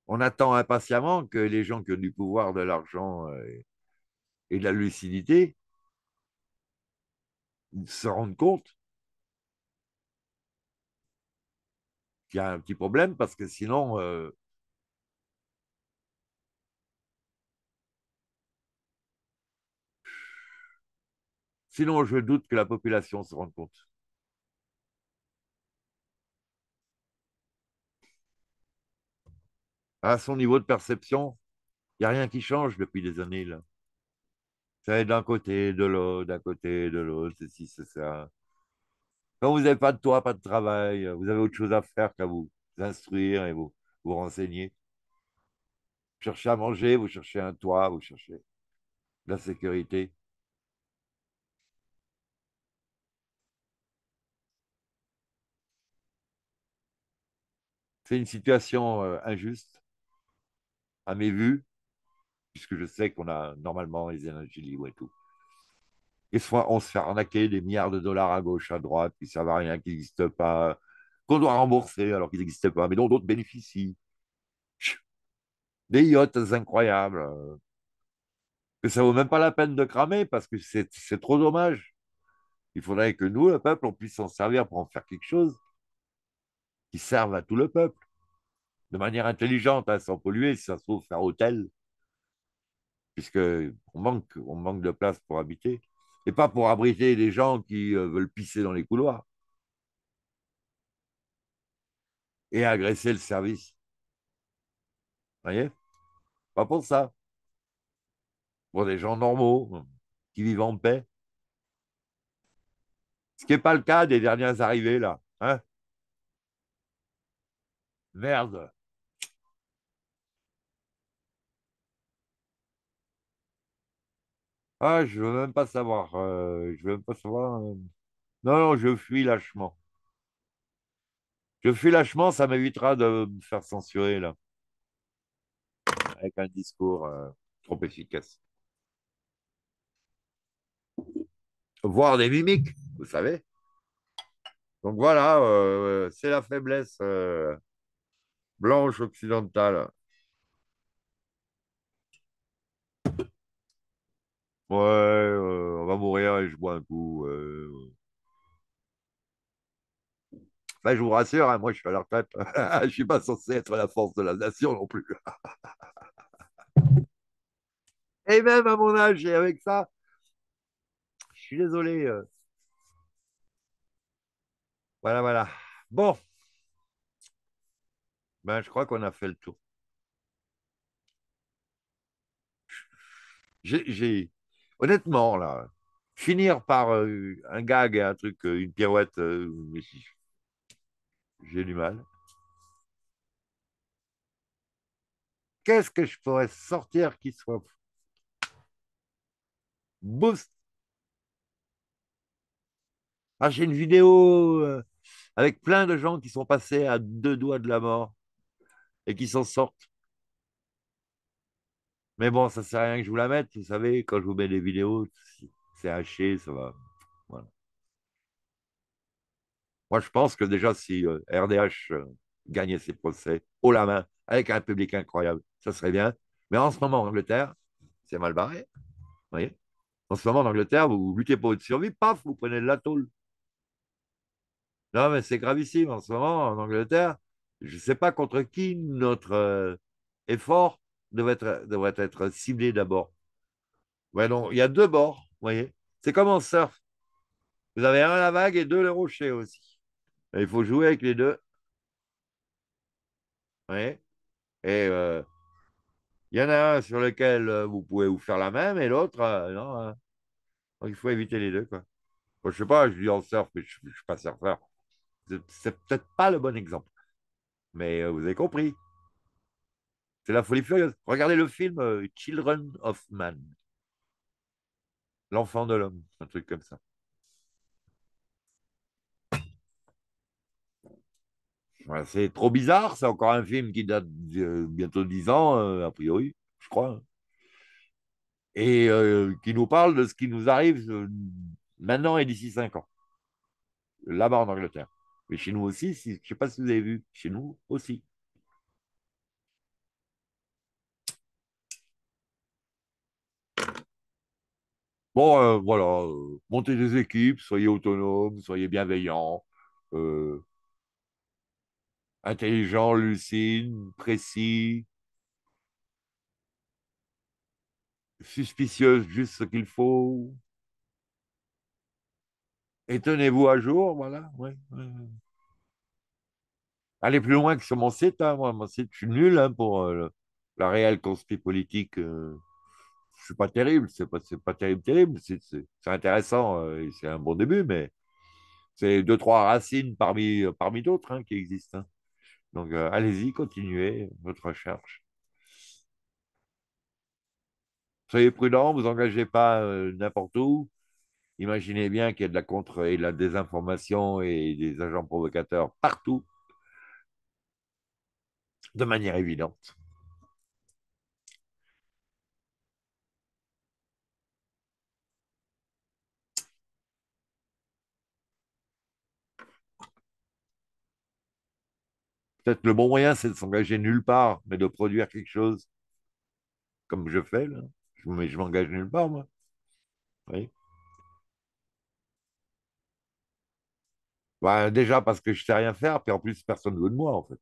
On attend impatiemment que les gens qui ont du pouvoir, de l'argent et de la lucidité se rendent compte Il y a un petit problème parce que sinon. Euh, sinon, je doute que la population se rende compte. À son niveau de perception, il n'y a rien qui change depuis des années. Là. C'est d'un côté, de l'autre, d'un côté, de l'autre, ceci, c'est ça. Quand vous n'avez pas de toit, pas de travail, euh, vous avez autre chose à faire qu'à vous instruire et vous, vous renseigner. Vous cherchez à manger, vous cherchez un toit, vous cherchez de la sécurité. C'est une situation euh, injuste, à mes vues, puisque je sais qu'on a normalement les énergies libres et tout et soit on se fait arnaquer des milliards de dollars à gauche, à droite, qui ne servent à rien, qui n'existent pas, qu'on doit rembourser alors qu'ils n'existent pas, mais dont d'autres bénéficient. Des yachts incroyables, que ça ne vaut même pas la peine de cramer parce que c'est trop dommage. Il faudrait que nous, le peuple, on puisse s'en servir pour en faire quelque chose qui serve à tout le peuple, de manière intelligente, hein, sans polluer, si ça se faire hôtel, puisqu'on on manque de place pour habiter et pas pour abriter des gens qui euh, veulent pisser dans les couloirs et agresser le service. Vous voyez Pas pour ça. Pour des gens normaux qui vivent en paix. Ce qui n'est pas le cas des dernières arrivées, là. Hein Merde Ah, je veux même pas savoir. Euh, je veux même pas savoir. Euh. Non, non, je fuis lâchement. Je fuis lâchement, ça m'évitera de me faire censurer là, avec un discours euh, trop efficace. Voir des mimiques, vous savez. Donc voilà, c'est la faiblesse blanche occidentale. Ouais, euh, on va mourir et je bois un coup. Euh. Enfin, je vous rassure, hein, moi je suis à la retraite. Je ne suis pas censé être la force de la nation non plus. Et eh même ben, à mon âge, et avec ça, je suis désolé. Euh. Voilà, voilà. Bon. Ben, je crois qu'on a fait le tour. j'ai- Honnêtement, là, finir par euh, un gag et un truc, euh, une pirouette, euh, j'ai du mal. Qu'est-ce que je pourrais sortir qui soit boost ah, J'ai une vidéo avec plein de gens qui sont passés à deux doigts de la mort et qui s'en sortent. Mais bon, ça sert à rien que je vous la mette, vous savez, quand je vous mets des vidéos, c'est haché, ça va. Moi, je pense que déjà, si RDH euh, euh, gagnait ses procès haut la main, avec un public incroyable, ça serait bien. Mais en ce moment, en Angleterre, c'est mal barré. Vous voyez En ce moment, en Angleterre, vous, luttez pour votre survie, paf, vous prenez de la tôle. Non, mais c'est gravissime. En ce moment, en Angleterre, je ne sais pas contre qui notre euh, effort devrait être, devrait être ciblé d'abord. Ouais, donc, il y a deux bords, vous voyez. C'est comme en surf. Vous avez un la vague et deux le rocher aussi. il faut jouer avec les deux. Vous Et euh, il y en a un sur lequel euh, vous pouvez vous faire la même et l'autre, euh, non. Hein. il faut éviter les deux, quoi. ne je sais pas, je dis en surf, mais je ne suis pas surfeur. C'est peut-être pas le bon exemple. Mais vous avez compris. C'est la folie furieuse. Regardez le film euh, Children of Man. L'enfant de l'homme, un truc comme ça. c'est trop bizarre, c'est encore un film qui date bientôt 10 ans, euh, a priori, je crois. Et euh, qui nous parle de ce qui nous arrive maintenant et d'ici cinq ans, là-bas en Angleterre. Mais chez nous aussi, je ne sais pas si vous avez vu, chez nous aussi. Bon, euh, voilà, euh, montez des équipes, soyez autonomes, soyez bienveillants, euh, intelligents, lucides, précis, suspicieuses, juste ce qu'il faut. Et tenez-vous à jour, voilà. Ouais, Allez plus loin que sur mon site, hein, moi, mon site, je suis nul hein, pour euh, la réelle conspiration politique c'est pas terrible, c'est pas, terrible, terrible, c'est intéressant euh, et c'est un bon début, mais c'est deux, trois racines parmi, parmi d'autres hein, qui existent. Hein. Donc euh, allez-y, continuez votre recherche. Soyez prudent, vous engagez pas euh, n'importe où. Imaginez bien qu'il y a de la contre et de la désinformation et des agents provocateurs partout, de manière évidente. Peut-être le bon moyen, c'est de s'engager nulle part, mais de produire quelque chose comme je fais, là. Mais je m'engage nulle part, moi. Bah, déjà parce que je sais rien faire, puis en plus, personne ne veut de moi, en fait.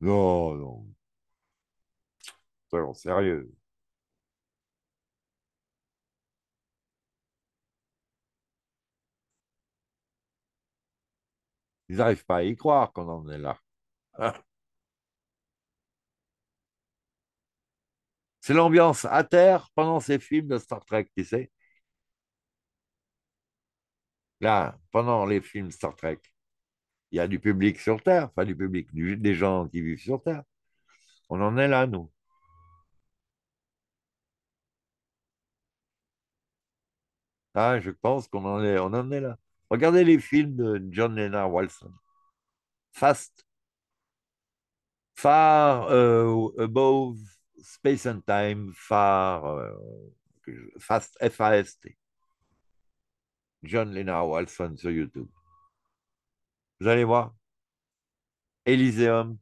Non, non. sérieux. Ils n'arrivent pas à y croire qu'on en est là. C'est l'ambiance à terre pendant ces films de Star Trek, tu sais. Là, pendant les films Star Trek, il y a du public sur Terre, enfin du public, des gens qui vivent sur Terre. On en est là, nous. Ah, je pense qu'on en est, on en est là. Regardez les films de John Lennon Walson. Fast, Far euh, Above Space and Time, Far, euh, Fast, F-A-S-T. John Lennon Walson sur YouTube. Vous allez voir. Elysium.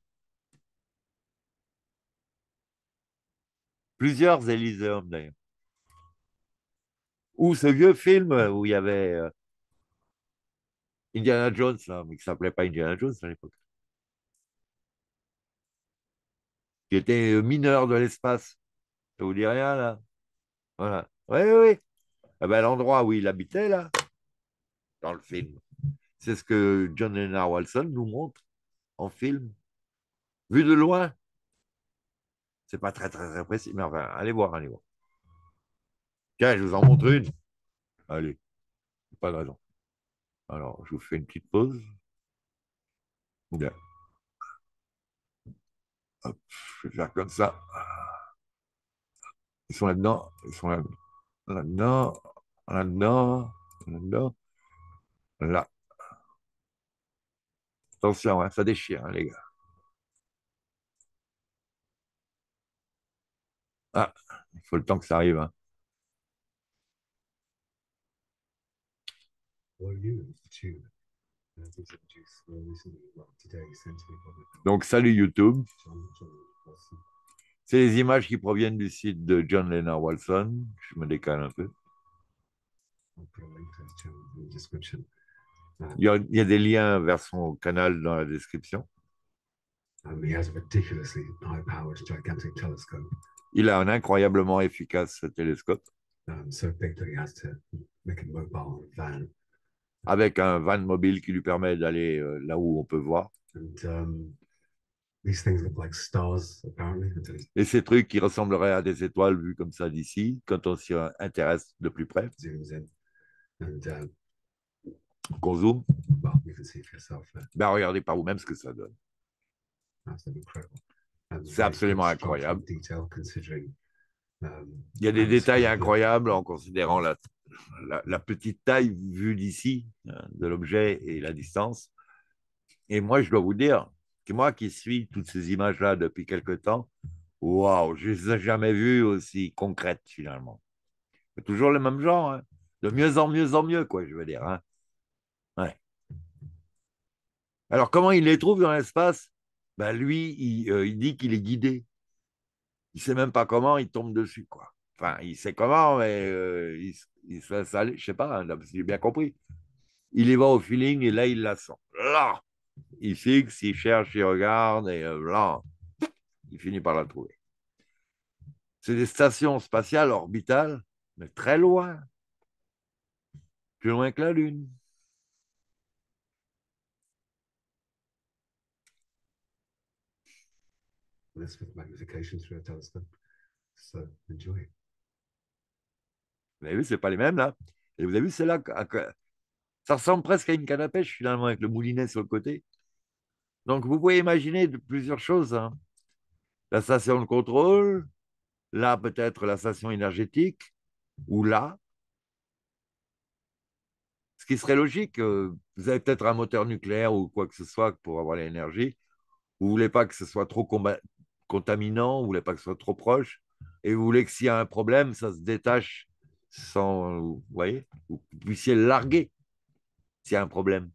Plusieurs Élyséums d'ailleurs. Ou ce vieux film où il y avait euh, Indiana Jones, mais qui s'appelait pas Indiana Jones à l'époque. Qui était euh, mineur de l'espace. Ça vous dit rien, là Voilà. Oui, oui, oui. Ah ben, l'endroit où il habitait, là, dans le film, c'est ce que John lennar Walson nous montre en film. Vu de loin. C'est pas très, très, très précis, mais enfin, allez voir, allez voir. Tiens, je vous en montre une. Allez, pas de raison. Alors, je vous fais une petite pause. Hop, je vais faire comme ça. Ils sont là-dedans. Ils sont là-dedans. Là-dedans. Là-dedans. là Attention, hein, ça déchire, hein, les gars. Ah, il faut le temps que ça arrive. Hein. Donc, salut YouTube. C'est les images qui proviennent du site de John Lennart Walson. Je me décale un peu. Um, il y, a, des liens vers son canal dans la description. Um, il a un incroyablement efficace télescope avec un van mobile qui lui permet d'aller euh, là où on peut voir. Um, Et ces trucs qui ressembleraient à des étoiles vues comme ça d'ici, quand on s'y intéresse de plus près. Um, Qu'on zoome. Ben, regardez par vous-même ce que ça donne. C'est absolument incroyable. Um, Il y a des détails incroyables en considérant la la, petite taille vue d'ici euh, de l'objet et la distance. Et moi, je dois vous dire que moi qui suis toutes ces images-là depuis quelque temps, waouh, je ne les ai jamais vues aussi concrètes finalement. C'est toujours le même genre, hein. de mieux en mieux en mieux, quoi, je veux dire. Hein. Alors, comment il les trouve dans l'espace ben, Lui, euh, il, dit qu'il est guidé. Il ne sait même pas comment, il tombe dessus, quoi. Enfin, il sait comment, mais euh, il, il se je sais pas, si hein, j'ai bien compris. Il y va au feeling et là, il la sent. Là, il fixe, il cherche, il regarde et euh, là, il finit par la trouver. C'est des stations spatiales orbitales, mais très loin. Plus loin que la Lune. This magnification through a telescope. So enjoy. Vous avez vu, ce pas les mêmes, là. Et vous avez vu, c'est là. Ça ressemble presque à une canne à pêche, finalement, avec le moulinet sur le côté. Donc, vous pouvez imaginer plusieurs choses. Hein. La station de contrôle, là, peut-être la station énergétique, ou là. Ce qui serait logique, euh, vous avez peut-être un moteur nucléaire ou quoi que ce soit pour avoir l'énergie. Vous ne voulez pas que ce soit trop contaminant, vous ne voulez pas que ce soit trop proche, et vous voulez que s'il y a un problème, ça se détache sans, vous voyez, vous puissiez larguer s'il y a un problème.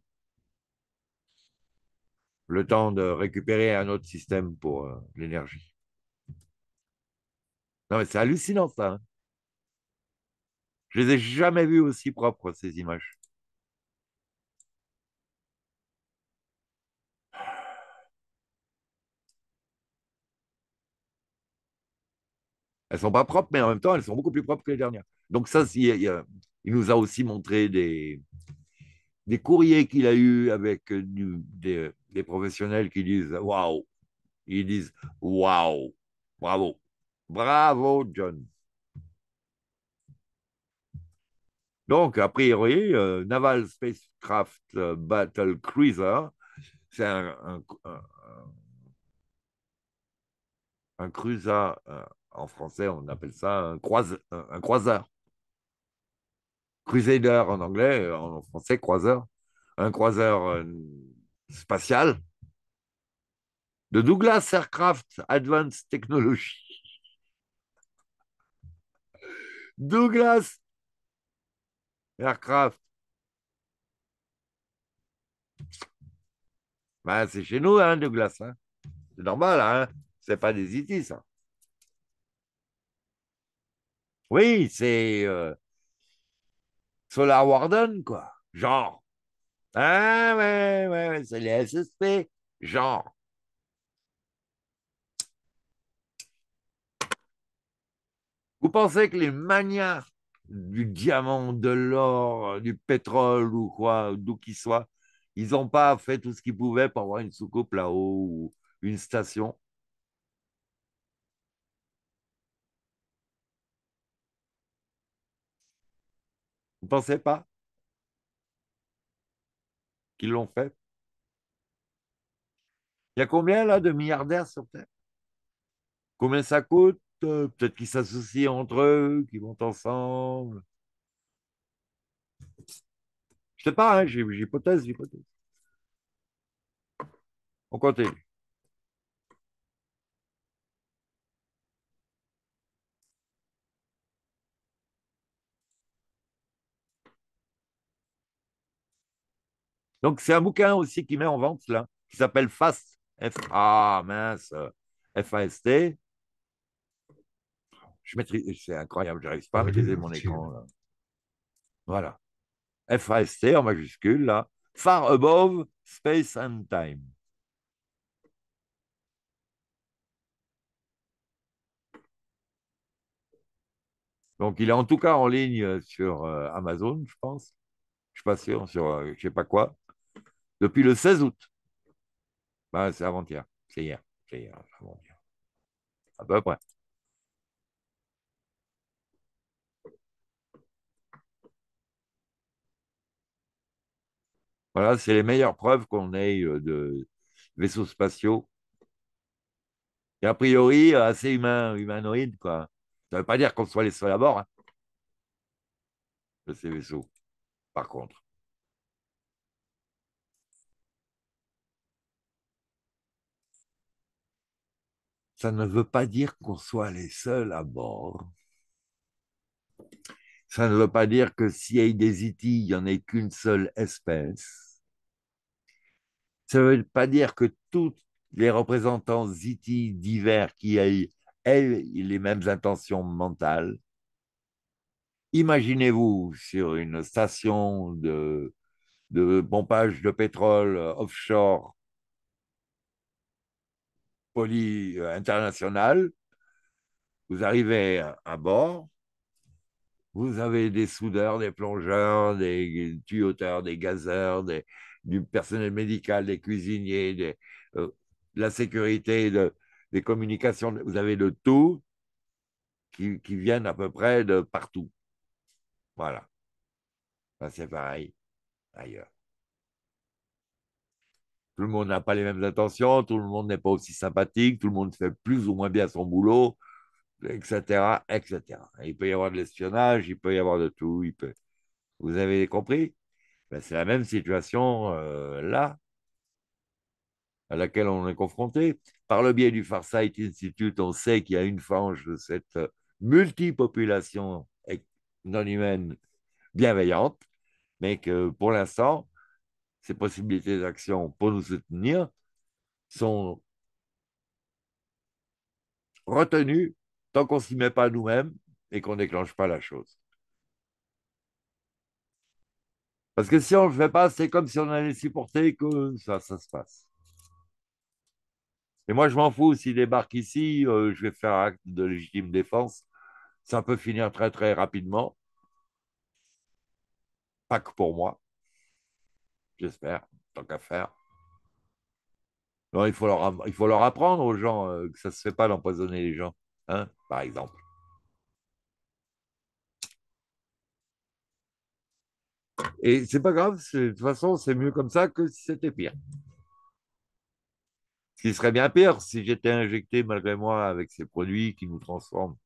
Le temps de récupérer un autre système pour euh, l'énergie. Non, mais c'est hallucinant ça. Hein. Je les ai jamais vus aussi propres, ces images. Elles ne sont pas propres, mais en même temps, elles sont beaucoup plus propres que les dernières. Donc ça, il, nous a aussi montré des, courriers qu'il a eus avec euh, des, professionnels qui disent « Waouh !» Ils disent « Waouh Bravo Bravo, John !» Donc, a priori, euh, Naval Spacecraft euh, Battle Cruiser, c'est un, un, un, un cruiser, en français, on appelle ça un, un, croiseur. Crusader en anglais, euh, en français, croiseur. Un croiseur euh, spatial de Douglas Aircraft Advanced Technology. Douglas Aircraft. Ben, c'est chez nous, hein, Douglas. Hein. c'est normal, hein c'est pas des IT, e ça. Oui, c'est euh, Solar Warden, quoi. Genre. Ah ouais, ouais, ouais c'est les SSP. Genre. Vous pensez que les maniards du diamant, de l'or, euh, du pétrole ou quoi, d'où qu'ils soient, ils n'ont pas fait tout ce qu'ils pouvaient pour avoir une soucoupe là-haut ou une station ne pensez pas qu'ils l'ont fait Il y a combien là de milliardaires sur Terre Combien ça coûte euh, Peut-être qu'ils s'associent entre eux, qu'ils vont ensemble. Je ne sais pas, hein, j'hypothèse, j'hypothèse. On continue. Donc, c'est un bouquin aussi qui met en vente, là, qui s'appelle FAST. F ah, mince, F-A-S-T. Je maîtrise, c'est incroyable, je n'arrive pas à maîtriser mon écran. Là. Voilà. F-A-S-T en majuscule, là. Far above space and time. Donc, il est en tout cas en ligne euh, sur euh, Amazon, je pense. Je ne suis pas sûr, sur euh, je ne sais pas quoi depuis le 16 août. Bah, c'est avant-hier. C'est hier. C'est hier. À peu près. Voilà, c'est les meilleures preuves qu'on ait euh, de vaisseaux spatiaux. Et a priori, euh, assez humain, humanoïde, quoi. Ça ne veut pas dire qu'on soit les seuls à bord hein. de ces vaisseaux, par contre. ça ne veut pas dire qu'on soit les seuls à bord. Ça ne veut pas dire que s'il y a des Ziti, e il n'y en ait qu'une seule espèce. Ça ne veut pas dire que tous les représentants Ziti e divers qui aient, les mêmes intentions mentales. Imaginez-vous sur une station de pompage de pétrole offshore poly euh, international. Vous arrivez à bord, vous avez des soudeurs, des plongeurs, des tuyauteurs, des gazeurs, du personnel médical, des cuisiniers, des, euh, la sécurité, de, des communications, vous avez le tout qui, qui, viennent à peu près de partout. Voilà. Ben, c'est pareil ailleurs. Tout le monde n'a pas les mêmes intentions, tout le monde n'est pas aussi sympathique, tout le monde fait plus ou moins bien son boulot, etc. etc. Il peut y avoir de l'espionnage, il peut y avoir de tout. Il peut... Vous avez compris ben, C'est la même situation euh, là, à laquelle on est confronté. Par le biais du Farsight Institute, on sait qu'il y a une frange de cette euh, multipopulation eh, non humaine bienveillante, mais que pour l'instant, ces possibilités d'action pour nous soutenir sont retenues tant qu'on ne s'y met pas nous-mêmes et qu'on ne déclenche pas la chose. Parce que si on ne le fait pas, c'est comme si on allait supporter que ça, ça se passe. Et moi, je m'en fous. S'il débarque ici, euh, je vais faire acte de légitime défense. Ça peut finir très, très rapidement. Pas que pour moi j'espère, tant qu'à faire. il, faut leur, il faut leur apprendre aux gens euh, que ça ne se fait pas d'empoisonner les gens, hein, par exemple. Et c'est pas grave, de toute façon, c'est mieux comme ça que si c'était pire. Ce qui serait bien pire si j'étais injecté malgré moi avec ces produits qui nous transforment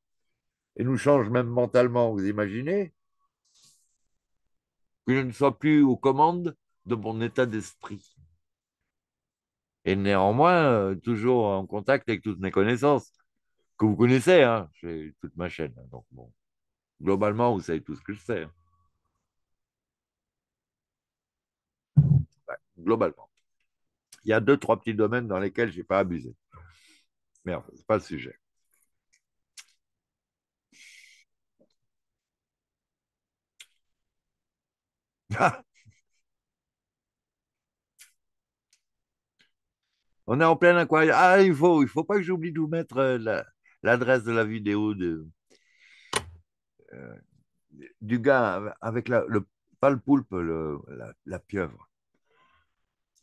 et nous changent même mentalement, vous imaginez Que je ne sois plus aux commandes de mon état d'esprit. Et néanmoins, euh, toujours en contact avec toutes mes connaissances, que vous connaissez, hein, j'ai toute ma chaîne. Hein, donc, bon, globalement, vous savez tout ce que je sais. Hein. globalement. Il y a deux, trois petits domaines dans lesquels je n'ai pas abusé. Merde, ce n'est pas le sujet. Ah! On est en plein aquarium. Ah, il faut, il faut pas que j'oublie de vous mettre euh, l'adresse de la vidéo de, euh, du gars avec la, le, pas le poulpe, la, pieuvre.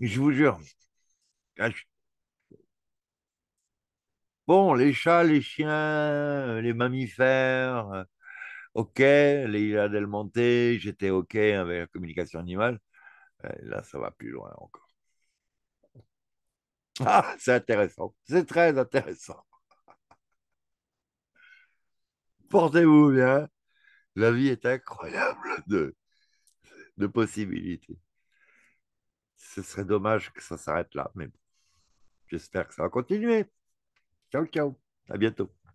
Je vous jure. Ah, bon, les chats, les chiens, les mammifères, euh, OK, les montés, j'étais OK avec la communication animale. Là, ça va plus loin encore. Ah, c'est intéressant. C'est très intéressant. Portez-vous bien. La vie est incroyable de, de possibilités. Ce serait dommage que ça s'arrête là, mais J'espère que ça va continuer. Ciao, ciao. À bientôt.